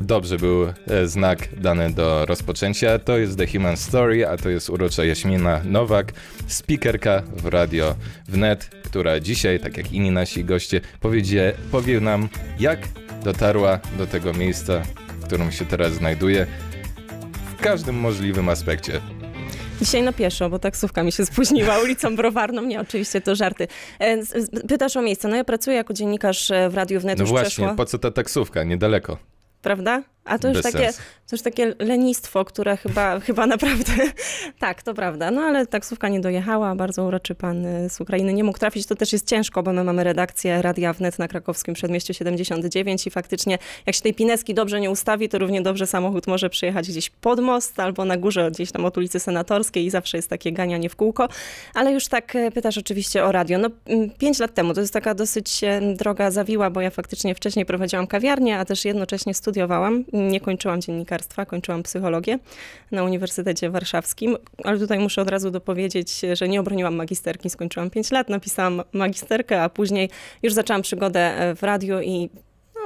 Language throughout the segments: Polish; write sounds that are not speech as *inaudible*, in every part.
dobrze był e, znak dany do rozpoczęcia. To jest The Human Story, a to jest urocza Jaśmina Nowak, speakerka w radio wnet która dzisiaj, tak jak inni nasi goście, powiedzie, powie nam, jak dotarła do tego miejsca, w którym się teraz znajduje, w każdym możliwym aspekcie. Dzisiaj na pieszo, bo taksówka mi się spóźniła ulicą Browarną. Nie, oczywiście to żarty. E, pytasz o miejsce. No ja pracuję jako dziennikarz e, w Radiu Wnet. No właśnie, przeszło. po co ta taksówka? Niedaleko. Prawda? A to już, takie, to już takie lenistwo, które chyba, *laughs* chyba naprawdę. *laughs* tak, to prawda. No ale taksówka nie dojechała. Bardzo uroczy pan y, z Ukrainy nie mógł trafić. To też jest ciężko, bo my mamy redakcję Radia Wnet na krakowskim przedmieściu 79 i faktycznie, jak się tej pineski dobrze nie ustawi, to równie dobrze samochód może przyjechać gdzieś pod most albo na górze, gdzieś tam od ulicy Senatorskiej i zawsze jest takie ganianie w kółko. Ale już tak y, pytasz oczywiście o radio. No, mm, pięć lat temu to jest taka dosyć droga zawiła, bo ja faktycznie wcześniej prowadziłam kawiarnię, a też jednocześnie studiowałam nie kończyłam dziennikarstwa, kończyłam psychologię na Uniwersytecie Warszawskim, ale tutaj muszę od razu dopowiedzieć, że nie obroniłam magisterki, skończyłam 5 lat, napisałam magisterkę, a później już zaczęłam przygodę e, w radiu i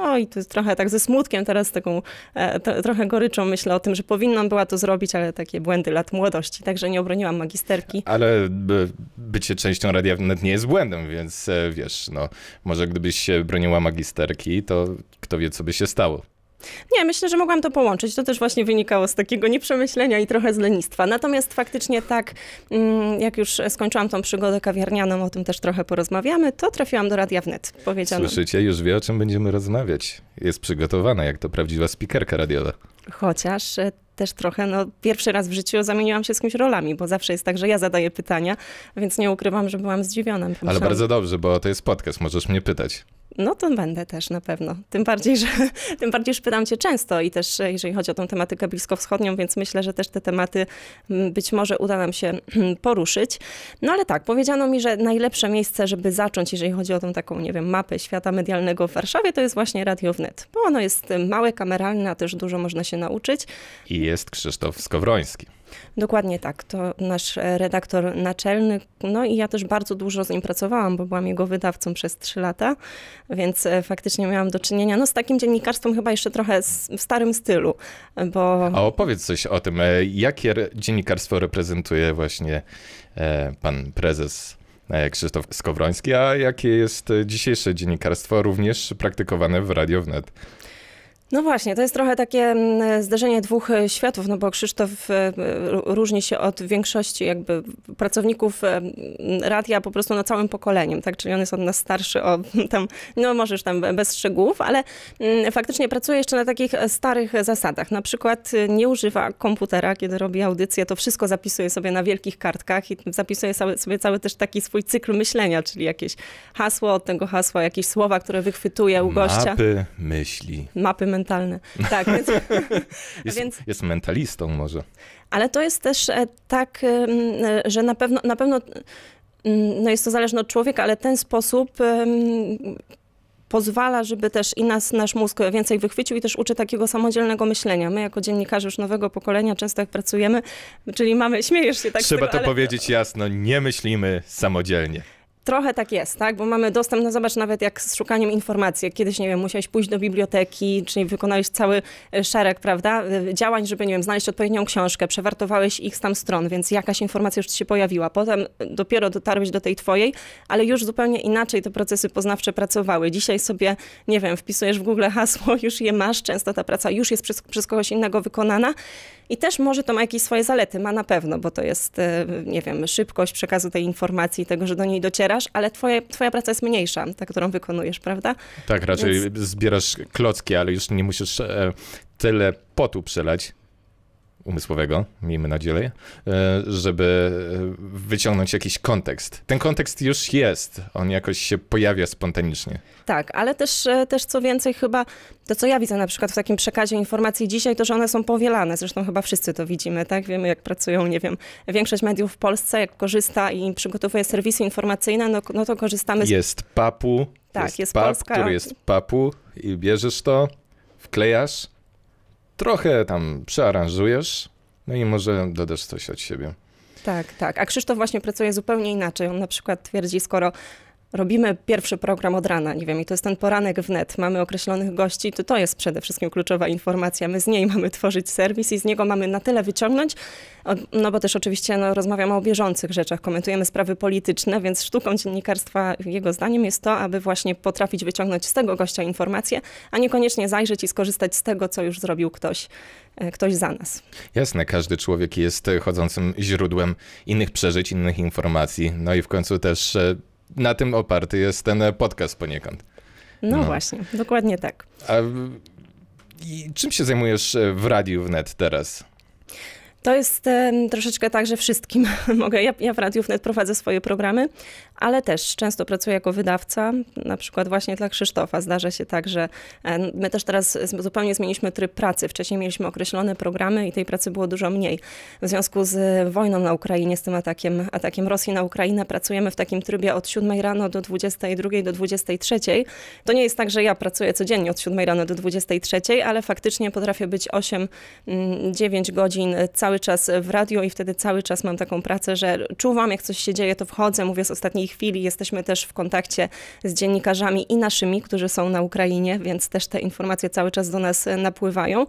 no i to jest trochę tak ze smutkiem teraz, taką e, to, trochę goryczą myślę o tym, że powinnam była to zrobić, ale takie błędy lat młodości, także nie obroniłam magisterki. Ale by, bycie częścią Radia Wnet nie jest błędem, więc e, wiesz, no może gdybyś się broniła magisterki, to kto wie, co by się stało. Nie, myślę, że mogłam to połączyć. To też właśnie wynikało z takiego nieprzemyślenia i trochę z lenistwa. Natomiast faktycznie tak, mm, jak już skończyłam tą przygodę kawiarnianą, o tym też trochę porozmawiamy, to trafiłam do Radia Wnet, powiedziano. Słyszycie, już wie o czym będziemy rozmawiać. Jest przygotowana, jak to prawdziwa spikerka radiowa. Chociaż e, też trochę, no pierwszy raz w życiu zamieniłam się z kimś rolami, bo zawsze jest tak, że ja zadaję pytania, więc nie ukrywam, że byłam zdziwiona. Ale bardzo dobrze, bo to jest podcast, możesz mnie pytać. No to będę też na pewno. Tym bardziej, że *laughs* tym bardziej, że pytam cię często i też jeżeli chodzi o tą tematykę bliskowschodnią, więc myślę, że też te tematy mm, być może uda nam się mm, poruszyć. No ale tak, powiedziano mi, że najlepsze miejsce, żeby zacząć, jeżeli chodzi o tą taką, nie wiem, mapę świata medialnego w Warszawie, to jest właśnie Radio Wnet, bo ono jest y, małe, kameralne, a też dużo można się nauczyć. I jest Krzysztof Skowroński. Dokładnie tak. To nasz redaktor naczelny. No i ja też bardzo dużo z nim pracowałam, bo byłam jego wydawcą przez trzy lata, więc e, faktycznie miałam do czynienia no, z takim dziennikarstwem chyba jeszcze trochę w starym stylu, bo... A opowiedz coś o tym, e, jakie dziennikarstwo reprezentuje właśnie e, pan prezes Krzysztof Skowroński, a jakie jest dzisiejsze dziennikarstwo również praktykowane w Radio Wnet? No właśnie, to jest trochę takie mm, zderzenie dwóch e, światów, no bo Krzysztof e, różni się od większości jakby pracowników e, radia po prostu na całym pokoleniem, tak? Czyli on jest od nas starszy o *laughs* tam, no możesz tam bez szczegółów, ale mm, faktycznie pracuje jeszcze na takich starych zasadach. Na przykład nie używa komputera, kiedy robi audycję, to wszystko zapisuje sobie na wielkich kartkach i zapisuje sobie cały też taki swój cykl myślenia, czyli jakieś hasło, od tego hasła jakieś słowa, które wychwytuje u gościa. Mapy myśli. Mapy mentalny. Tak, więc, *laughs* jest, więc... jest mentalistą może. Ale to jest też e, tak, e, że na pewno, na pewno mm, no jest to zależne od człowieka, ale ten sposób pozwala, żeby też i nas, nasz mózg więcej wychwycił i też uczy takiego samodzielnego myślenia. My jako dziennikarze już nowego pokolenia często jak pracujemy, czyli mamy, *laughs* śmiejesz się tak Trzeba tego, to ale... powiedzieć jasno, nie myślimy samodzielnie. Trochę tak jest, tak? Bo mamy dostęp, no zobacz nawet jak z szukaniem informacji. Kiedyś, nie wiem, musiałeś pójść do biblioteki, czyli wykonałeś cały e, szereg, prawda, e, działań, żeby, nie wiem, znaleźć odpowiednią książkę, przewartowałeś ich tam stron, więc jakaś informacja już ci się pojawiła. Potem e, dopiero dotarłeś do tej twojej, ale już zupełnie inaczej te procesy poznawcze pracowały. Dzisiaj sobie, nie wiem, wpisujesz w Google hasło, *laughs* już je masz, często ta praca już jest przez, przez kogoś innego wykonana i też może to ma jakieś swoje zalety, ma na pewno, bo to jest, nie wiem, szybkość przekazu tej informacji, tego, że do niej dociera, zbierasz, ale twoje, twoja praca jest mniejsza, ta, którą wykonujesz, prawda? Tak, raczej Więc... zbierasz klocki, ale już nie musisz e, tyle potu przelać, umysłowego, miejmy nadzieję, e, żeby e, wyciągnąć jakiś kontekst. Ten kontekst już jest, on jakoś się pojawia spontanicznie. Tak, ale też, e, też co więcej chyba, to co ja widzę na przykład w takim przekazie informacji dzisiaj, to że one są powielane, zresztą chyba wszyscy to widzimy, tak? Wiemy jak pracują, nie wiem, większość mediów w Polsce, jak korzysta i przygotowuje serwisy informacyjne, no, no to korzystamy z... Jest PAPU, tak, jest, jest PAP, Polska. który jest PAPU i bierzesz to, wklejasz, trochę tam przearanżujesz, no i może dodasz coś od siebie. Tak, tak. A Krzysztof właśnie pracuje zupełnie inaczej. On na przykład twierdzi, skoro robimy pierwszy program od rana, nie wiem, i to jest ten poranek wnet, mamy określonych gości, to to jest przede wszystkim kluczowa informacja. My z niej *laughs* mamy tworzyć serwis i z niego mamy na tyle wyciągnąć, no bo też oczywiście no, rozmawiamy o bieżących rzeczach, komentujemy sprawy polityczne, więc sztuką dziennikarstwa, jego zdaniem, jest to, aby właśnie potrafić wyciągnąć z tego gościa informacje, a niekoniecznie zajrzeć i skorzystać z tego, co już zrobił ktoś, e, ktoś za nas. Jasne, każdy człowiek jest e, chodzącym źródłem innych przeżyć, innych informacji, no i w końcu też e, na tym oparty jest ten podcast poniekąd. No, no. właśnie, dokładnie tak. A, czym się zajmujesz w Radiu Wnet teraz? To jest um, troszeczkę tak, że wszystkim *laughs* mogę. Ja, ja w Radiu Wnet prowadzę swoje programy, ale też często pracuję jako wydawca, na przykład właśnie dla Krzysztofa. Zdarza się tak, że my też teraz zupełnie zmieniliśmy tryb pracy. Wcześniej mieliśmy określone programy i tej pracy było dużo mniej. W związku z e, wojną na Ukrainie, z tym atakiem, atakiem Rosji na Ukrainę, pracujemy w takim trybie od 7 rano do 22 do 23. To nie jest tak, że ja pracuję codziennie od 7 rano do 23, ale faktycznie potrafię być 8-9 mm, godzin e, cały cały czas w radio i wtedy cały czas mam taką pracę, że czuwam, jak coś się dzieje, to wchodzę, mówię z ostatniej chwili. Jesteśmy też w kontakcie z dziennikarzami i naszymi, którzy są na Ukrainie, więc też te informacje cały czas do nas napływają.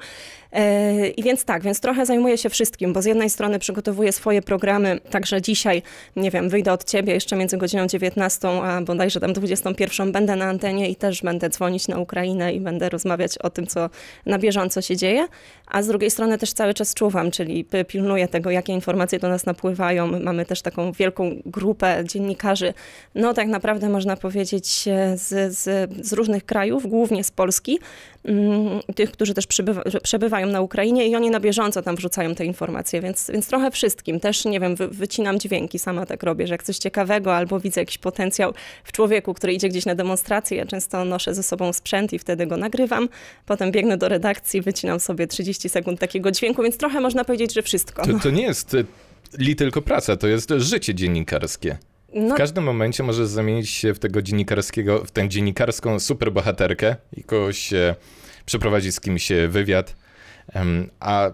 Yy, I więc tak, więc trochę zajmuję się wszystkim, bo z jednej strony przygotowuję swoje programy, także dzisiaj, nie wiem, wyjdę od ciebie jeszcze między godziną 19 a bodajże tam 21 będę na antenie i też będę dzwonić na Ukrainę i będę rozmawiać o tym, co na bieżąco się dzieje, a z drugiej strony też cały czas czuwam, czyli pilnuję tego, jakie informacje do nas napływają. Mamy też taką wielką grupę dziennikarzy, no tak naprawdę można powiedzieć e, z, z, z różnych krajów, głównie z Polski, Mm, tych, którzy też przybywa, przebywają na Ukrainie i oni na bieżąco tam wrzucają te informacje, więc, więc trochę wszystkim. Też, nie wiem, wy, wycinam dźwięki, sama tak robię, że jak coś ciekawego albo widzę jakiś potencjał w człowieku, który idzie gdzieś na demonstrację, ja często noszę ze sobą sprzęt i wtedy go nagrywam, potem biegnę do redakcji, wycinam sobie 30 sekund takiego dźwięku, więc trochę można powiedzieć, że wszystko. To, to nie jest y, li tylko praca, to jest życie dziennikarskie. No. W każdym momencie możesz zamienić się w tego dziennikarskiego, w tę dziennikarską superbohaterkę i kogoś e, przeprowadzić z kimś e, wywiad. a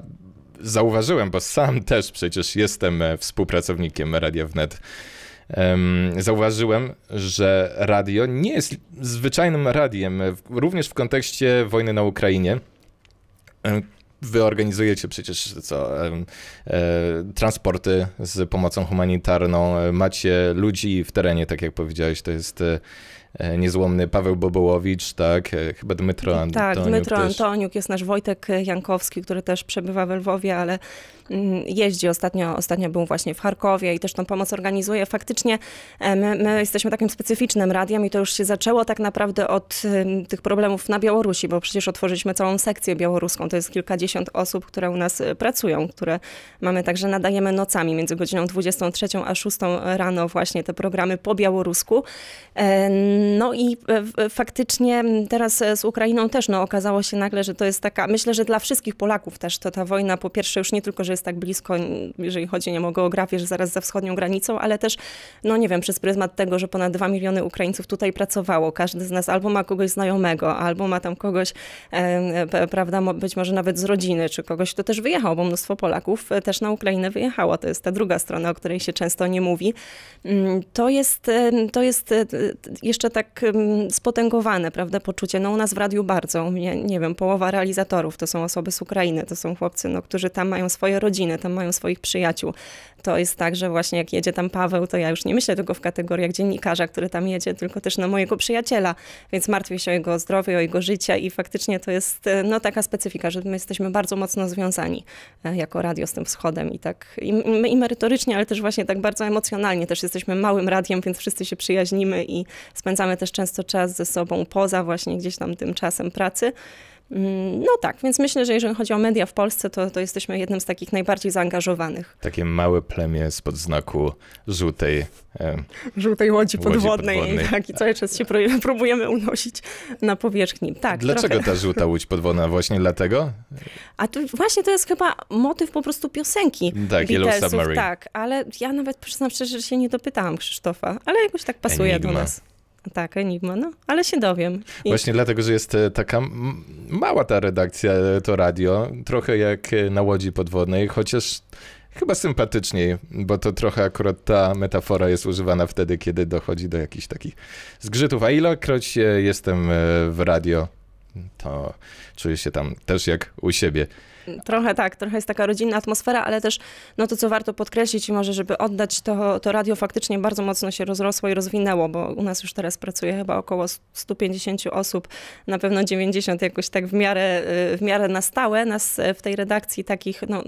zauważyłem, bo sam *laughs* też przecież jestem e, współpracownikiem Radia Wnet, zauważyłem, że radio nie jest zwyczajnym radiem, e, również w kontekście wojny na Ukrainie wy organizujecie przecież co, e, transporty z pomocą humanitarną, macie ludzi w terenie, tak jak powiedziałeś, to jest e, niezłomny Paweł Bobołowicz, tak? E, chyba Dmytro tak, Antoniuk. Tak, Dmytro Antoniuk, jest nasz Wojtek Jankowski, który też przebywa we Lwowie, ale jeździ. Ostatnio, ostatnio był właśnie w Charkowie i też tą pomoc organizuje. Faktycznie e, my, my jesteśmy takim specyficznym radiem i to już się zaczęło tak naprawdę od tych problemów na Białorusi, bo przecież otworzyliśmy całą sekcję białoruską. To jest kilkadziesiąt osób, które u nas e, pracują, które mamy także nadajemy nocami między godziną 23 a 6 rano właśnie te programy po białorusku. E, no i faktycznie teraz z Ukrainą też no, okazało się nagle, że to jest taka, myślę, że dla wszystkich Polaków też to ta wojna po pierwsze już nie tylko, że jest jest tak blisko, jeżeli chodzi nie o geografię, że zaraz za wschodnią granicą, ale też, no nie wiem, przez pryzmat tego, że ponad 2 miliony Ukraińców tutaj pracowało. Każdy z nas albo ma kogoś znajomego, albo ma tam kogoś, e, prawda, być może nawet z rodziny, czy kogoś, kto też wyjechał, bo mnóstwo Polaków e, też na Ukrainę wyjechało. To jest ta druga strona, o której się często nie mówi. Mm, to jest, to jest e, jeszcze tak spotęgowane, prawda, poczucie. No u nas w radiu bardzo, nie, nie wiem, połowa realizatorów to są osoby z Ukrainy, to są chłopcy, no, którzy tam mają swoje rodziny, rodziny, tam mają swoich przyjaciół. To jest tak, że właśnie jak jedzie tam Paweł, to ja już nie myślę tylko w kategoriach dziennikarza, który tam jedzie, tylko też na mojego przyjaciela, więc martwię się o jego zdrowie, o jego życie i faktycznie to jest e, no, taka specyfika, że my jesteśmy bardzo mocno związani e, jako radio z tym wschodem i tak i, i merytorycznie, ale też właśnie tak bardzo emocjonalnie też jesteśmy małym radiem, więc wszyscy się przyjaźnimy i spędzamy też często czas ze sobą poza właśnie gdzieś tam tym czasem pracy. Mm, no tak, więc myślę, że jeżeli chodzi o media w Polsce, to, to jesteśmy jednym z takich najbardziej zaangażowanych. Takie małe plemię spod znaku żółtej... E, żółtej łodzi, łodzi podwodnej, podwodnej. I tak, i cały czas się *laughs* próbujemy unosić na powierzchni. Tak, Dlaczego trochę... ta żółta łódź podwodna? Właśnie dlatego? A tu właśnie to jest chyba motyw po prostu piosenki Tak, Beatlesów, Yellow Submarine. Tak, ale ja nawet przyznam szczerze, że się nie dopytałam Krzysztofa, ale jakoś tak pasuje Enigma. do nas. Tak, Enigma, no, ale się dowiem. I... Właśnie dlatego, że jest e, taka mała ta redakcja, e, to radio, trochę jak e, na łodzi podwodnej, chociaż chyba sympatyczniej, bo to trochę akurat ta metafora jest używana wtedy, kiedy dochodzi do jakichś takich zgrzytów. A ilekroć jestem w radio, to czuję się tam też jak u siebie. Trochę tak, trochę jest taka rodzinna atmosfera, ale też no to, co warto podkreślić i może, żeby oddać, to, to radio faktycznie bardzo mocno się rozrosło i rozwinęło, bo u nas już teraz pracuje chyba około 150 osób, na pewno 90 jakoś tak w miarę, y, w miarę na stałe. Nas y, w tej redakcji takich, no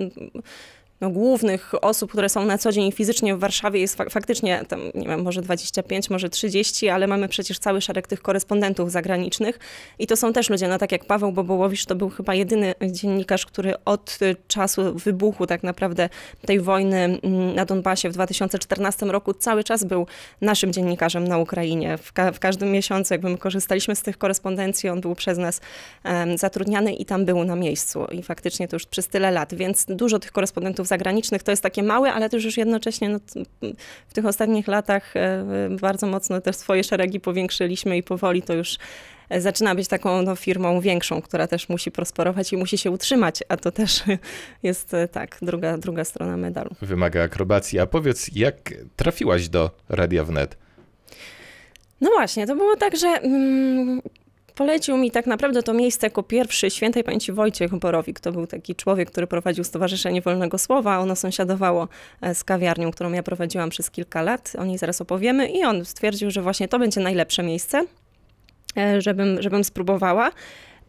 no, głównych osób, które są na co dzień fizycznie w Warszawie jest faktycznie tam, nie wiem, może 25, może 30, ale mamy przecież cały szereg tych korespondentów zagranicznych i to są też ludzie, no tak jak Paweł Bobołowicz, to był chyba jedyny dziennikarz, który od y, czasu wybuchu tak naprawdę tej wojny mm, na Donbasie w 2014 roku cały czas był naszym dziennikarzem na Ukrainie. W, ka w każdym miesiącu, jakby my korzystaliśmy z tych korespondencji, on był przez nas um, zatrudniany i tam był na miejscu i faktycznie to już przez tyle lat, więc dużo tych korespondentów zagranicznych to jest takie małe, ale też już jednocześnie no, w tych ostatnich latach e, bardzo mocno też swoje szeregi powiększyliśmy i powoli to już e, zaczyna być taką no, firmą większą, która też musi prosperować i musi się utrzymać, a to też *laughs* jest e, tak, druga, druga strona medalu. Wymaga akrobacji. A powiedz, jak trafiłaś do Radia Wnet? No właśnie, to było tak, że mm, polecił mi tak naprawdę to miejsce jako pierwszy świętej pamięci Wojciech Borowik. To był taki człowiek, który prowadził Stowarzyszenie Wolnego Słowa. Ono sąsiadowało e, z kawiarnią, którą ja prowadziłam przez kilka lat. O niej zaraz opowiemy. I on stwierdził, że właśnie to będzie najlepsze miejsce, e, żebym, żebym spróbowała.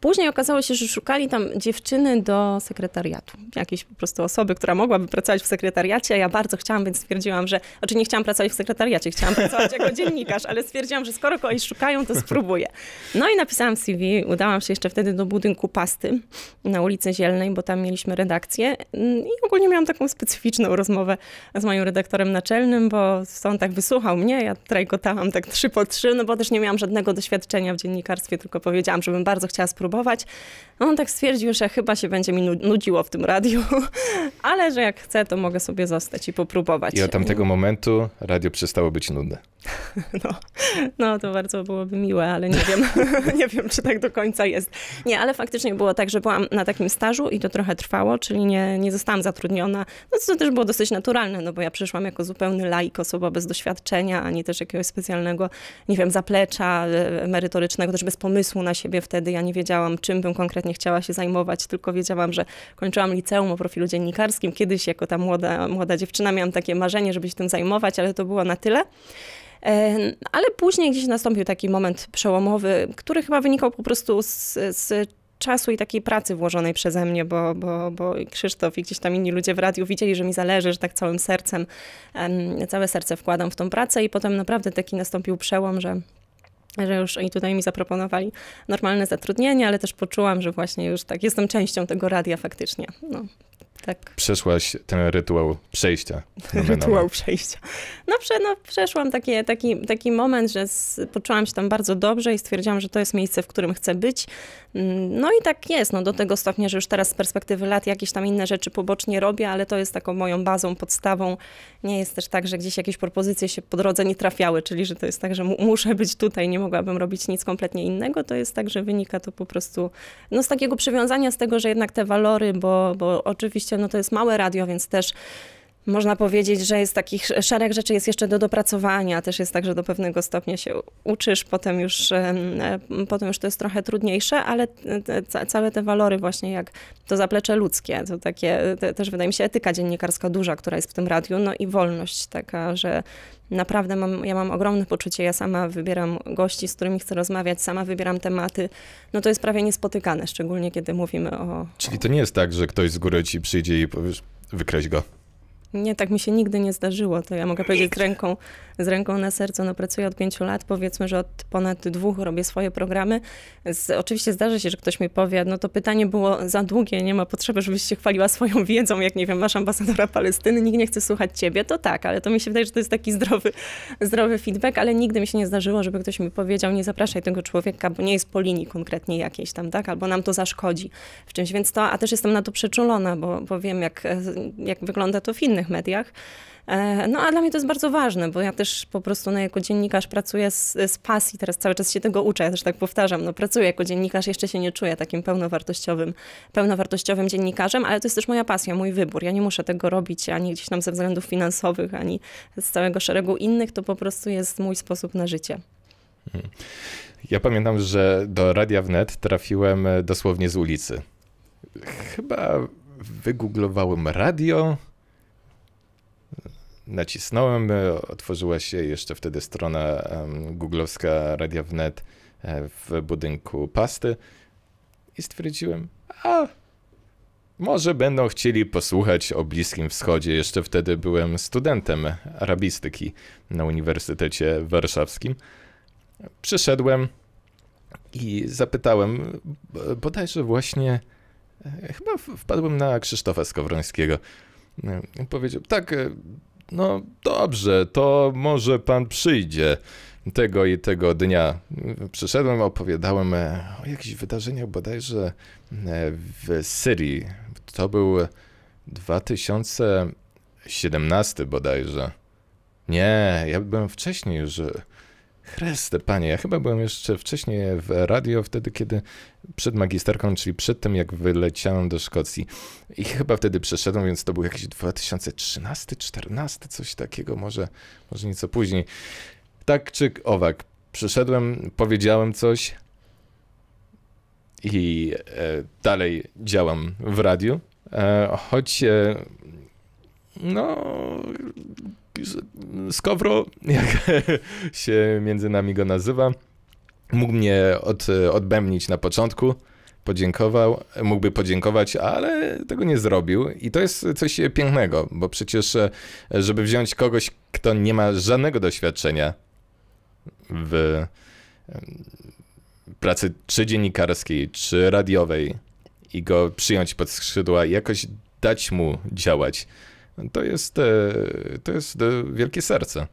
Później okazało się, że szukali tam dziewczyny do sekretariatu. Jakiejś po prostu osoby, która mogłaby pracować w sekretariacie. Ja bardzo chciałam, więc stwierdziłam, że... Znaczy nie chciałam pracować w sekretariacie, chciałam pracować jako *laughs* dziennikarz, ale stwierdziłam, że skoro kogoś szukają, to spróbuję. No i napisałam CV. Udałam się jeszcze wtedy do budynku Pasty na ulicy Zielnej, bo tam mieliśmy redakcję. Mm, I ogólnie miałam taką specyficzną rozmowę z moim redaktorem naczelnym, bo on tak wysłuchał mnie, ja trajkotałam tak trzy po trzy, no bo też nie miałam żadnego doświadczenia w dziennikarstwie, tylko powiedziałam, żebym bardzo chciała spróbować spróbować. No on tak stwierdził, że chyba się będzie mi nudziło w tym radiu, *laughs* ale że jak chcę, to mogę sobie zostać i popróbować. I od tamtego momentu radio przestało być nudne. *laughs* No, no to bardzo byłoby miłe, ale nie wiem, *laughs* nie wiem, czy tak do końca jest. Nie, ale faktycznie było tak, że byłam na takim stażu i to trochę trwało, czyli nie, nie zostałam zatrudniona, no co też było dosyć naturalne, no bo ja przyszłam jako zupełny laik, osoba bez doświadczenia, ani też jakiegoś specjalnego, nie wiem, zaplecza e, merytorycznego, też bez pomysłu na siebie wtedy. Ja nie wiedziałam, czym bym konkretnie nie chciała się zajmować, tylko wiedziałam, że kończyłam liceum o profilu dziennikarskim. Kiedyś jako ta młoda, młoda dziewczyna miałam takie marzenie, żeby się tym zajmować, ale to było na tyle. E, ale później gdzieś nastąpił taki moment przełomowy, który chyba wynikał po prostu z, z czasu i takiej pracy włożonej przeze mnie, bo, bo, bo Krzysztof i gdzieś tam inni ludzie w radiu widzieli, że mi zależy, że tak całym sercem, całe serce wkładam w tą pracę i potem naprawdę taki nastąpił przełom, że że już oni tutaj mi zaproponowali normalne zatrudnienie, ale też poczułam, że właśnie już tak jestem częścią tego radia faktycznie. No, tak. Przeszłaś ten rytuał przejścia. *laughs* rytuał przejścia. No, prze, no przeszłam takie, taki, taki moment, że z, poczułam się tam bardzo dobrze i stwierdziłam, że to jest miejsce, w którym chcę być, Mm, no i tak jest, no do tego stopnia, że już teraz z perspektywy lat jakieś tam inne rzeczy pobocznie robię, ale to jest taką moją bazą, podstawą. Nie jest też tak, że gdzieś jakieś propozycje się po drodze nie trafiały, czyli że to jest tak, że muszę być tutaj, nie mogłabym robić nic kompletnie innego. To jest tak, że wynika to po prostu no, z takiego przywiązania, z tego, że jednak te walory, bo, bo oczywiście no, to jest małe radio, więc też można powiedzieć, że jest takich szereg rzeczy jest jeszcze do dopracowania. Też jest tak, że do pewnego stopnia się uczysz, potem już, potem już to jest trochę trudniejsze, ale te, całe te walory właśnie jak to zaplecze ludzkie, to takie te, też wydaje mi się etyka dziennikarska duża, która jest w tym radiu, no i wolność taka, że naprawdę mam, ja mam ogromne poczucie, ja sama wybieram gości, z którymi chcę rozmawiać, sama wybieram tematy, no to jest prawie niespotykane, szczególnie kiedy mówimy o... Czyli to nie jest tak, że ktoś z góry ci przyjdzie i powiesz, wykreś go. Nie, tak mi się nigdy nie zdarzyło. To ja mogę powiedzieć z ręką, z ręką na sercu, no pracuję od pięciu lat, powiedzmy, że od ponad dwóch robię swoje programy. Z, oczywiście zdarzy się, że ktoś mi powie, no to pytanie było za długie, nie ma potrzeby, żebyś się chwaliła swoją *laughs* wiedzą, jak nie wiem, masz ambasadora Palestyny, nikt nie chce słuchać ciebie, to tak, ale to mi się wydaje, że to jest taki zdrowy, zdrowy feedback, ale nigdy mi się nie zdarzyło, żeby ktoś mi powiedział, nie zapraszaj tego człowieka, bo nie jest po linii konkretnie jakiejś tam, tak, albo nam to zaszkodzi w czymś, więc to, a też jestem na to przeczulona, bo, bo wiem, jak, jak wygląda to w innych mediach. E, no a dla mnie to jest bardzo ważne, bo ja też po prostu no, jako dziennikarz pracuję z, z pasji, teraz cały czas się tego uczę, ja też tak powtarzam, no pracuję jako dziennikarz, jeszcze się nie czuję takim pełnowartościowym, pełnowartościowym dziennikarzem, ale to jest też moja pasja, mój wybór. Ja nie muszę tego robić ani gdzieś tam ze względów finansowych, ani z całego szeregu innych, to po prostu jest mój sposób na życie. Hmm. Ja pamiętam, że do Radia Wnet trafiłem dosłownie z ulicy. Chyba wygooglowałem radio, nacisnąłem, e, otworzyła się jeszcze wtedy strona googlowska Radia Wnet e, w budynku Pasty i stwierdziłem, a może będą chcieli posłuchać o Bliskim Wschodzie. Jeszcze wtedy byłem studentem arabistyki na Uniwersytecie Warszawskim. Przyszedłem i zapytałem, bodajże właśnie, e, chyba wpadłem na Krzysztofa Skowrońskiego. Powiedział, tak, no dobrze, to może pan przyjdzie tego i tego dnia. Przyszedłem, opowiadałem e, o jakichś wydarzeniach bodajże e, w Syrii. To był 2017 bodajże. Nie, ja byłem wcześniej już e, Chryste, panie, ja chyba byłem jeszcze wcześniej w radio, wtedy kiedy przed magisterką, czyli przed tym jak wyleciałem do Szkocji. I chyba wtedy przeszedłem, więc to był jakiś 2013-14, coś takiego, może, może nieco później. Tak czy owak, przyszedłem, powiedziałem coś i e, dalej działam w radiu. E, choć e, no, Skowro, *laughs* jak się między nami go nazywa, mógł mnie od, odbemnić na początku, podziękował, mógłby podziękować, ale tego nie zrobił. I to jest coś pięknego, bo przecież, żeby wziąć kogoś, kto nie ma żadnego doświadczenia w pracy czy dziennikarskiej, czy radiowej i go przyjąć pod skrzydła i jakoś dać mu działać to jest, e, to jest e, wielkie serce.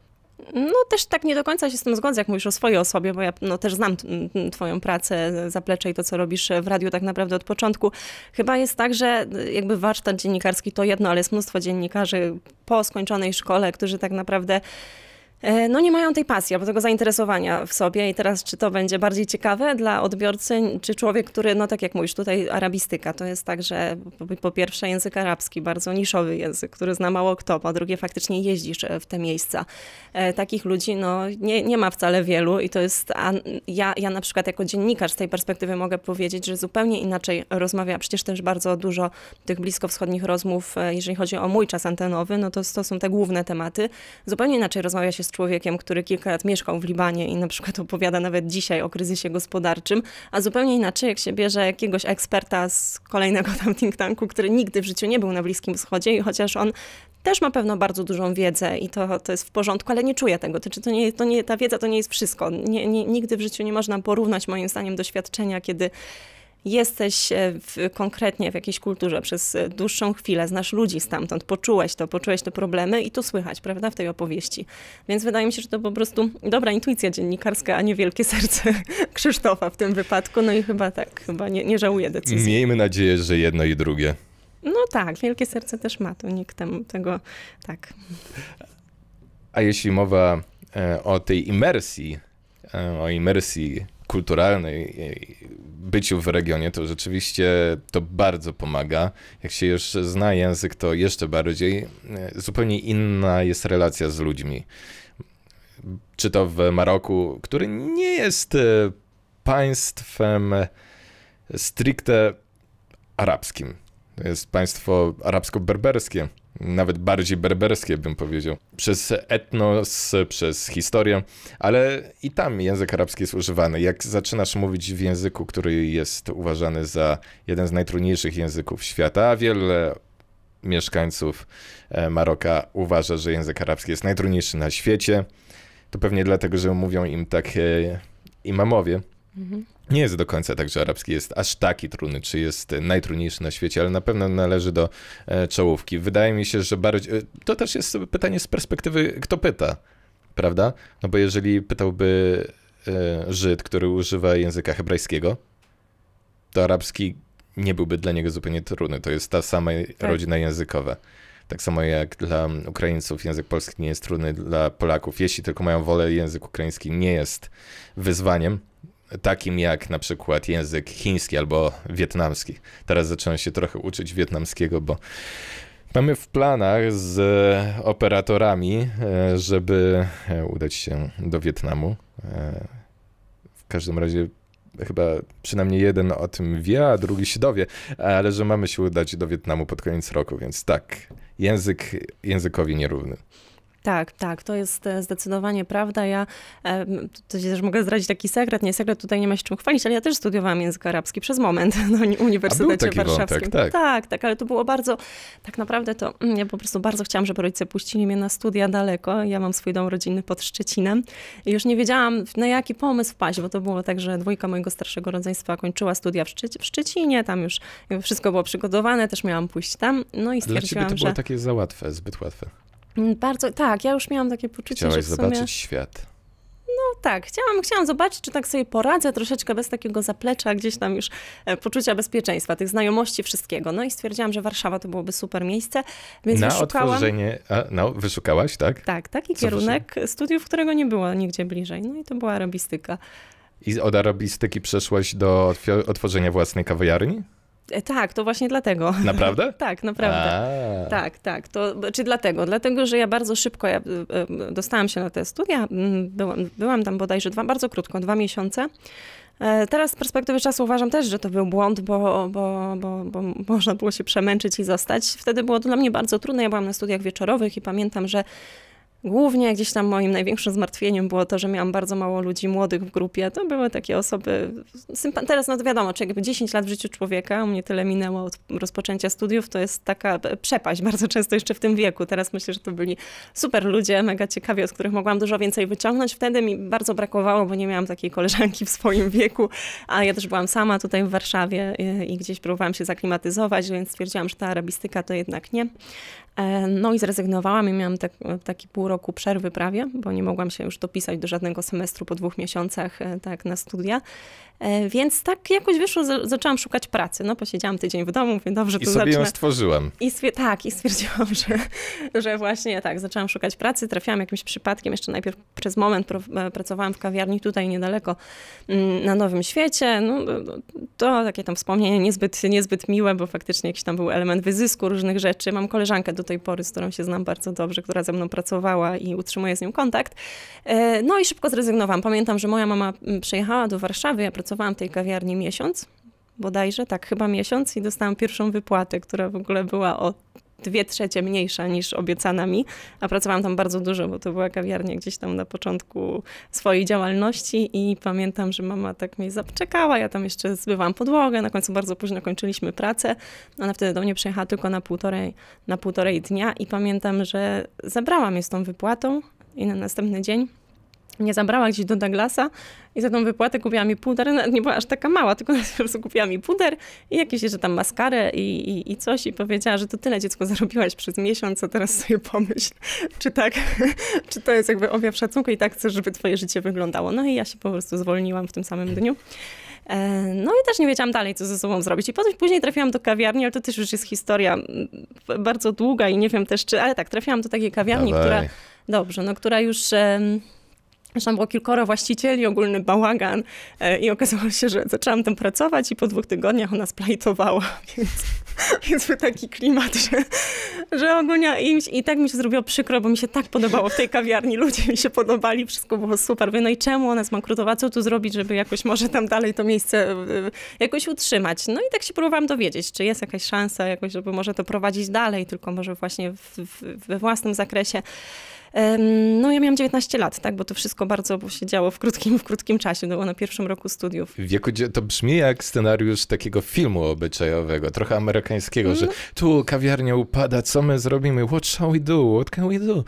No też tak nie do końca się z tym zgodzę, jak mówisz o swojej osobie, bo ja no, też znam twoją pracę, e, zaplecze i to, co robisz w radiu tak naprawdę od początku. Chyba jest tak, że jakby warsztat dziennikarski to jedno, ale jest mnóstwo dziennikarzy po skończonej szkole, którzy tak naprawdę E, no nie mają tej pasji albo tego zainteresowania w sobie i teraz czy to będzie bardziej ciekawe dla odbiorcy, czy człowiek, który, no tak jak mówisz, tutaj arabistyka, to jest tak, że po, pierwsze język arabski, bardzo niszowy język, który zna mało kto, po drugie faktycznie jeździsz e, w te miejsca. E, takich ludzi no nie, nie ma wcale wielu i to jest, ja, ja na przykład jako dziennikarz z tej perspektywy mogę powiedzieć, że zupełnie inaczej rozmawia, przecież też bardzo dużo tych bliskowschodnich rozmów, jeżeli chodzi o mój czas antenowy, no to, to są te główne tematy, zupełnie inaczej rozmawia się z człowiekiem, który kilka lat mieszkał w Libanie i na przykład opowiada nawet dzisiaj o kryzysie gospodarczym, a zupełnie inaczej, jak się bierze jakiegoś eksperta z kolejnego tam think tanku, który nigdy w życiu nie był na Bliskim Wschodzie i chociaż on też ma pewno bardzo dużą wiedzę i to, to jest w porządku, ale nie czuję tego. To, to nie, to nie, ta wiedza to nie jest wszystko. Nie, nie, nigdy w życiu nie można porównać, moim zdaniem, doświadczenia, kiedy jesteś e, w, konkretnie w jakiejś kulturze przez e, dłuższą chwilę, znasz ludzi stamtąd, poczułeś to, poczułeś te problemy i to słychać, prawda, w tej opowieści. Więc wydaje mi się, że to po prostu dobra intuicja dziennikarska, a nie wielkie *laughs* serce Krzysztofa w tym wypadku. No i chyba tak, chyba nie, nie żałuję decyzji. Miejmy nadzieję, że jedno i drugie. No tak, wielkie serce też ma, to nikt tam tego, tak. A jeśli mowa e, o tej imersji, o imersji kulturalnej byciu w regionie, to rzeczywiście to bardzo pomaga. Jak się już zna język, to jeszcze bardziej. E, zupełnie inna jest relacja z ludźmi. Czy to w Maroku, który nie jest e, państwem e, stricte arabskim. To jest państwo arabsko-berberskie, nawet bardziej berberskie bym powiedział. Przez etnos, przez historię, ale i tam język arabski jest używany. Jak zaczynasz mówić w języku, który jest uważany za jeden z najtrudniejszych języków świata, a wiele mieszkańców e, Maroka uważa, że język arabski jest najtrudniejszy na świecie, to pewnie dlatego, że mówią im tak e, imamowie, Mhm. Nie jest do końca tak, że arabski jest aż taki trudny, czy jest najtrudniejszy na świecie, ale na pewno należy do e, czołówki. Wydaje mi się, że bardziej. E, to też jest pytanie z perspektywy, kto pyta, prawda? No bo jeżeli pytałby e, Żyd, który używa języka hebrajskiego, to arabski nie byłby dla niego zupełnie trudny. To jest ta sama tak. rodzina językowa. Tak samo jak dla Ukraińców język polski nie jest trudny dla Polaków. Jeśli tylko mają wolę, język ukraiński nie jest wyzwaniem takim jak na przykład język chiński albo wietnamski. Teraz zacząłem się trochę uczyć wietnamskiego, bo mamy w planach z operatorami, e, żeby e, udać się do Wietnamu. E, w każdym razie chyba przynajmniej jeden o tym wie, a drugi się dowie, ale że mamy się udać do Wietnamu pod koniec roku, więc tak, język językowi nierówny. Tak, tak, to jest e, zdecydowanie prawda. Ja e, też mogę zdradzić taki sekret, nie sekret, tutaj nie ma się czym chwalić, ale ja też studiowałam język arabski przez moment *laughs* na Uniwersytecie A był Warszawskim. Wątek, tak. tak, tak, ale to było bardzo, tak naprawdę to mm, ja po prostu bardzo chciałam, żeby rodzice puścili mnie na studia daleko. Ja mam swój dom rodzinny pod Szczecinem i już nie wiedziałam na jaki pomysł wpaść, bo to było tak, że dwójka mojego starszego rodzeństwa kończyła studia w, w Szczecinie, tam już wszystko było przygotowane, też miałam pójść tam. No i stwierdziłam, Dla ciebie to było takie za łatwe, zbyt łatwe. Mm, bardzo, tak, ja już miałam takie poczucie, Chciałaś że w sumie... zobaczyć świat. No tak, chciałam, chciałam zobaczyć, czy tak sobie poradzę troszeczkę bez takiego zaplecza, gdzieś tam już e, poczucia bezpieczeństwa, tych znajomości, wszystkiego. No i stwierdziłam, że Warszawa to byłoby super miejsce, więc na wyszukałam... Otworzenie, a, no, wyszukałaś, tak? Tak, taki Co kierunek wyszło? studiów, którego nie było nigdzie bliżej. No i to była arabistyka. I od arabistyki przeszłaś do otworzenia własnej kawiarni? E, tak, to właśnie dlatego. *laughs* Naprawdę? tak, naprawdę. A. Tak, tak. To, czy dlatego? Dlatego, że ja bardzo szybko ja e, e, dostałam się na te studia. Mm, byłam, byłam tam bodajże dwa, bardzo krótko, dwa miesiące. Teraz z perspektywy czasu uważam też, że to był błąd, bo, bo, bo, bo, można było się przemęczyć i zostać. Wtedy było to dla mnie bardzo trudne. Ja byłam na studiach wieczorowych i pamiętam, że Głównie gdzieś tam moim największym zmartwieniem było to, że miałam bardzo mało ludzi młodych w grupie. To były takie osoby, teraz no to wiadomo, czy jakby 10 lat w życiu człowieka, u mnie tyle minęło od rozpoczęcia studiów, to jest taka przepaść bardzo często jeszcze w tym wieku. Teraz myślę, że to byli super ludzie, mega ciekawi, od których mogłam dużo więcej wyciągnąć. Wtedy mi bardzo brakowało, bo nie miałam takiej koleżanki w swoim *laughs* wieku, a ja też byłam sama tutaj w Warszawie y, i gdzieś próbowałam się zaklimatyzować, więc stwierdziłam, że ta arabistyka to jednak nie. E, no i zrezygnowałam i miałam tak, taki pół roku przerwy prawie, bo nie mogłam się już dopisać do żadnego semestru po dwóch miesiącach e, tak na studia. E, więc tak jakoś wyszło, zaczęłam szukać pracy. No posiedziałam tydzień w domu, mówię, dobrze, to I sobie zacznę. ją stworzyłam. I tak, i stwierdziłam, *laughs* że, że właśnie tak, zaczęłam szukać pracy. Trafiłam jakimś przypadkiem, jeszcze najpierw przez moment pracowałam w kawiarni tutaj niedaleko mm, na Nowym Świecie. No, no, no, to takie tam wspomnienie niezbyt, niezbyt miłe, bo faktycznie jakiś tam był element wyzysku różnych rzeczy. Mam koleżankę do tej pory, z którą się znam bardzo dobrze, która ze mną pracowała i utrzymuje z nią kontakt. E, no i szybko zrezygnowałam. Pamiętam, że moja mama mm, przyjechała do Warszawy, ja pracowałam w tej kawiarni miesiąc bodajże, tak chyba miesiąc i dostałam pierwszą wypłatę, która w ogóle była o dwie trzecie mniejsza niż obiecana mi, a pracowałam tam bardzo dużo, bo to była kawiarnia gdzieś tam na początku swojej działalności i pamiętam, że mama tak mnie zaczekała, ja tam jeszcze zbywałam podłogę, na końcu bardzo późno kończyliśmy pracę, no ona wtedy do mnie przyjechała tylko na półtorej, na półtorej dnia i pamiętam, że zabrałam mnie z tą wypłatą i na następny dzień mnie zabrała gdzieś do Douglasa i za tą wypłatę kupiła mi puder. Nawet nie była aż taka mała, tylko *laughs* po prostu kupiła mi puder i jakieś jeszcze tam maskarę i, i, i coś. I powiedziała, że to tyle dziecko zarobiłaś przez miesiąc, a teraz sobie pomyśl, czy tak, *laughs* czy to jest jakby objaw szacunku i tak chcesz, żeby twoje życie wyglądało. No i ja się po prostu zwolniłam w tym samym dniu. E, no i też nie wiedziałam dalej, co ze sobą zrobić. I potem później trafiłam do kawiarni, ale to też już jest historia mm, bardzo długa i nie wiem też czy, ale tak, trafiłam do takiej kawiarni, Dawaj. która, dobrze, no która już... Um, Zresztą było kilkoro właścicieli, ogólny bałagan e, i okazało się, że zaczęłam tam pracować i po dwóch tygodniach ona splajtowała, *laughs* więc, więc był taki klimat, że, że ogólnie im, i tak mi się zrobiło przykro, bo mi się tak podobało w tej kawiarni, ludzie mi się podobali, wszystko było super. Mówię, no i czemu ona zbankrutowała, co tu zrobić, żeby jakoś może tam dalej to miejsce e, jakoś utrzymać? No i tak się próbowałam dowiedzieć, czy jest jakaś szansa jakoś, żeby może to prowadzić dalej, tylko może właśnie w, w, we własnym zakresie. No ja miałam 19 lat, tak, bo to wszystko bardzo się działo w krótkim, w krótkim czasie, no na pierwszym roku studiów. W wieku, to brzmi jak scenariusz takiego filmu obyczajowego, trochę amerykańskiego, że mhm. tu kawiarnia upada, co my zrobimy, what shall we do, what can we do?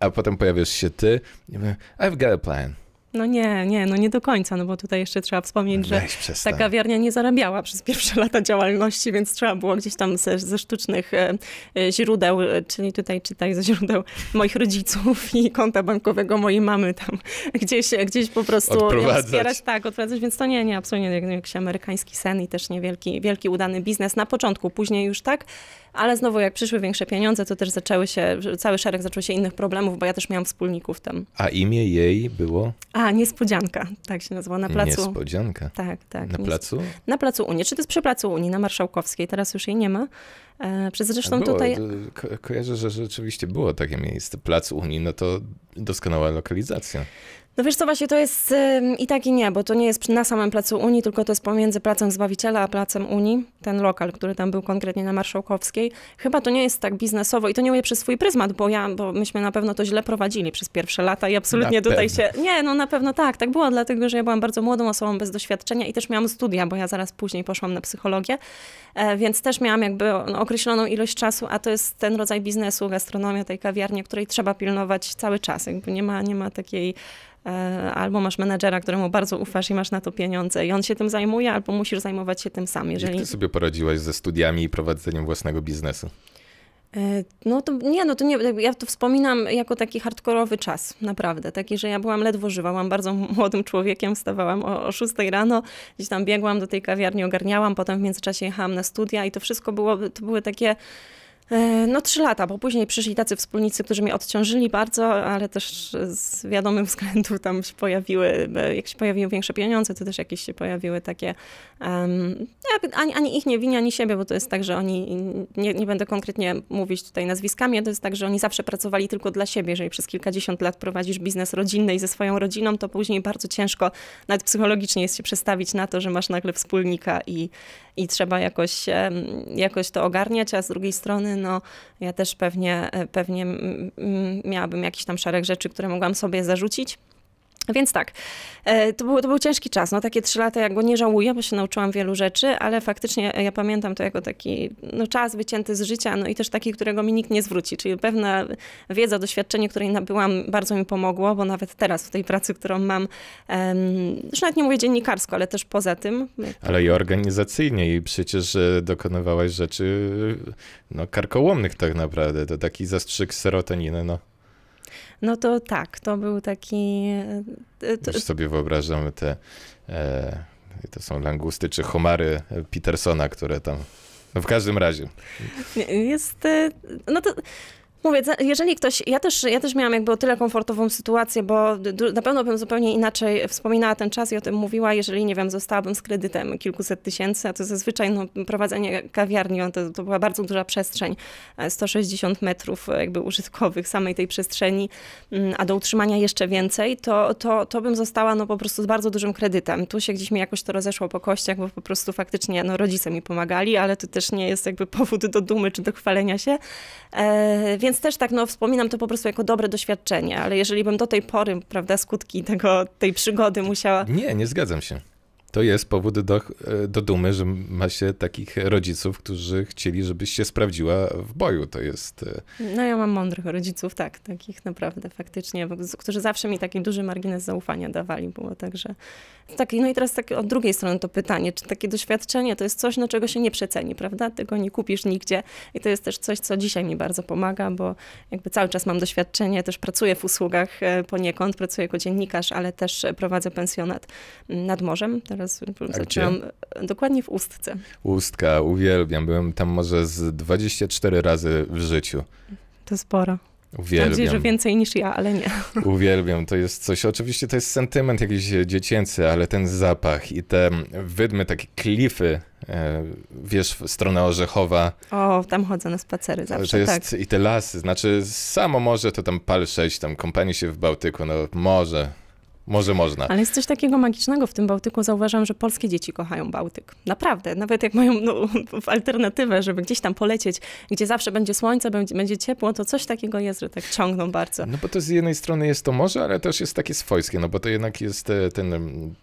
A potem pojawiasz się ty i I've got a plan. No nie, nie, no nie do końca, no bo tutaj jeszcze trzeba wspomnieć, że ta kawiarnia nie zarabiała przez pierwsze *laughs* lata działalności, więc trzeba było gdzieś tam ze, ze sztucznych e, e źródeł, e, czyli tutaj czytaj ze źródeł moich rodziców i konta bankowego mojej mamy tam *laughs* gdzieś, gdzieś po prostu wspierać, tak, odprowadzać, więc to nie, nie, absolutnie jak, jakiś amerykański sen i też niewielki wielki udany biznes na początku, później już tak, ale znowu jak przyszły większe pieniądze, to też zaczęły się, cały szereg zaczął się innych problemów, bo ja też miałam wspólników tam. A imię jej było? A, Niespodzianka, tak się nazywa, na placu. Niespodzianka? Tak, tak. Na placu? Na placu Unii, czy to jest przy placu Unii, na Marszałkowskiej, teraz już jej nie ma. E, przez zresztą było, tutaj... Ko kojarzę, że rzeczywiście było takie miejsce, plac Unii, no to doskonała lokalizacja. No wiesz co, właśnie to jest yy, i tak i nie, bo to nie jest na samym placu Unii, tylko to jest pomiędzy Placem Zbawiciela a Placem Unii, ten lokal, który tam był konkretnie na Marszałkowskiej. Chyba to nie jest tak biznesowo i to nie mówię przez swój pryzmat, bo ja, bo myśmy na pewno to źle prowadzili przez pierwsze lata i absolutnie na tutaj pewno. się... Nie, no na pewno tak, tak było, dlatego że ja byłam bardzo młodą osobą bez doświadczenia i też miałam studia, bo ja zaraz później poszłam na psychologię, e, więc też miałam jakby no, określoną ilość czasu, a to jest ten rodzaj biznesu, gastronomia tej kawiarni, której trzeba pilnować cały czas, jakby nie ma, nie ma takiej E, albo masz menedżera, któremu bardzo ufasz i masz na to pieniądze i on się tym zajmuje, albo musisz zajmować się tym sam. Jeżeli... Jak ty sobie poradziłaś ze studiami i prowadzeniem własnego biznesu? E, no to nie, no to nie, ja to wspominam jako taki hardkorowy czas, naprawdę, taki, że ja byłam ledwo żywa, byłam bardzo *laughs* młodym człowiekiem, wstawałam o, o 6 rano, gdzieś tam biegłam do tej kawiarni, ogarniałam, potem w międzyczasie jechałam na studia i to wszystko było, to były takie E, no trzy lata, bo później przyszli tacy wspólnicy, którzy mnie odciążyli bardzo, ale też z wiadomym względu tam się pojawiły, e, jak się pojawiły większe pieniądze, to też jakieś się pojawiły takie, um, ani, ani ich nie winię, ani siebie, bo to jest tak, że oni, nie, nie będę konkretnie mówić tutaj nazwiskami, to jest tak, że oni zawsze pracowali tylko dla siebie. Jeżeli przez kilkadziesiąt lat prowadzisz biznes rodzinny i ze swoją rodziną, to później bardzo ciężko, nawet psychologicznie jest się przestawić na to, że masz nagle wspólnika i, i trzeba jakoś, jakoś to ogarniać, a z drugiej strony no, ja też pewnie, e, pewnie miałabym jakiś tam szereg rzeczy, które mogłam sobie zarzucić. No więc tak, e, to był, to był ciężki czas. No, takie trzy lata ja go nie żałuję, bo się nauczyłam wielu rzeczy, ale faktycznie e, ja pamiętam to jako taki no, czas wycięty z życia, no i też taki, którego mi nikt nie zwróci. Czyli pewna wiedza, doświadczenie, której nabyłam, bardzo mi pomogło, bo nawet teraz w tej pracy, którą mam, już nawet nie mówię dziennikarsko, ale też poza tym. Ale i organizacyjnie, i przecież e, dokonywałaś rzeczy no, karkołomnych tak naprawdę. To taki zastrzyk serotoniny, no. No to tak, to był taki... E, to... Już sobie wyobrażam te... E, to są langusty czy homary Petersona, które tam... No w każdym razie. Jest... E, no to Mówię, jeżeli ktoś, ja też, ja też miałam jakby o tyle komfortową sytuację, bo na pewno bym zupełnie inaczej wspominała ten czas i o tym mówiła, jeżeli, nie wiem, zostałabym z kredytem kilkuset tysięcy, a to zazwyczaj no, prowadzenie kawiarni, no, to, to była bardzo duża przestrzeń, 160 e, metrów e, jakby użytkowych samej tej przestrzeni, mm, a do utrzymania jeszcze więcej, to, to, to bym została no po prostu z bardzo dużym kredytem. Tu się gdzieś mi jakoś to rozeszło po kościach, bo po prostu faktycznie no, rodzice mi pomagali, ale to też nie jest jakby *laughs* powód do dumy czy do chwalenia się. E, więc też tak, no wspominam to po prostu jako dobre doświadczenie, ale jeżeli bym do tej pory, prawda, skutki tego, tej przygody musiała... Nie, nie zgadzam się to jest powód do, do dumy, że ma się takich rodziców, którzy chcieli, żebyś się sprawdziła w boju. To jest. E, no, ja mam mądrych rodziców, tak, takich naprawdę faktycznie, którzy zawsze mi taki duży margines zaufania dawali. Było także. Tak, no i teraz tak od drugiej strony to pytanie, czy takie doświadczenie to jest coś, na czego się nie przeceni, prawda? Tego nie kupisz nigdzie. I to jest też coś, co dzisiaj mi bardzo pomaga, bo jakby cały czas mam doświadczenie, też pracuję w usługach e, poniekąd, pracuję jako dziennikarz, ale też prowadzę pensjonat nad morzem teraz zaczynam. Dokładnie w Ustce. Ustka, uwielbiam. Byłem tam może z 24 razy w życiu. To sporo. Uwielbiam. Mam że więcej niż ja, ale nie. *laughs* Uwielbiam. To jest coś, oczywiście to jest sentyment jakiś dziecięcy, ale ten zapach i te wydmy, takie klify, e, wiesz, w stronę Orzechowa. O, tam chodzę na spacery zawsze, to jest, tak. I te lasy, znaczy samo morze to tam pal sześć, tam kąpanie się w Bałtyku, no morze, może można. Ale jest coś takiego magicznego w tym Bałtyku. Zauważam, że polskie dzieci kochają Bałtyk. Naprawdę. Nawet jak mają no, alternatywę, żeby gdzieś tam polecieć, gdzie zawsze będzie słońce, będzie, będzie ciepło, to coś takiego jest, że tak ciągną bardzo. No bo to z jednej strony jest to morze, ale też jest takie swojskie, no bo to jednak jest e, ten,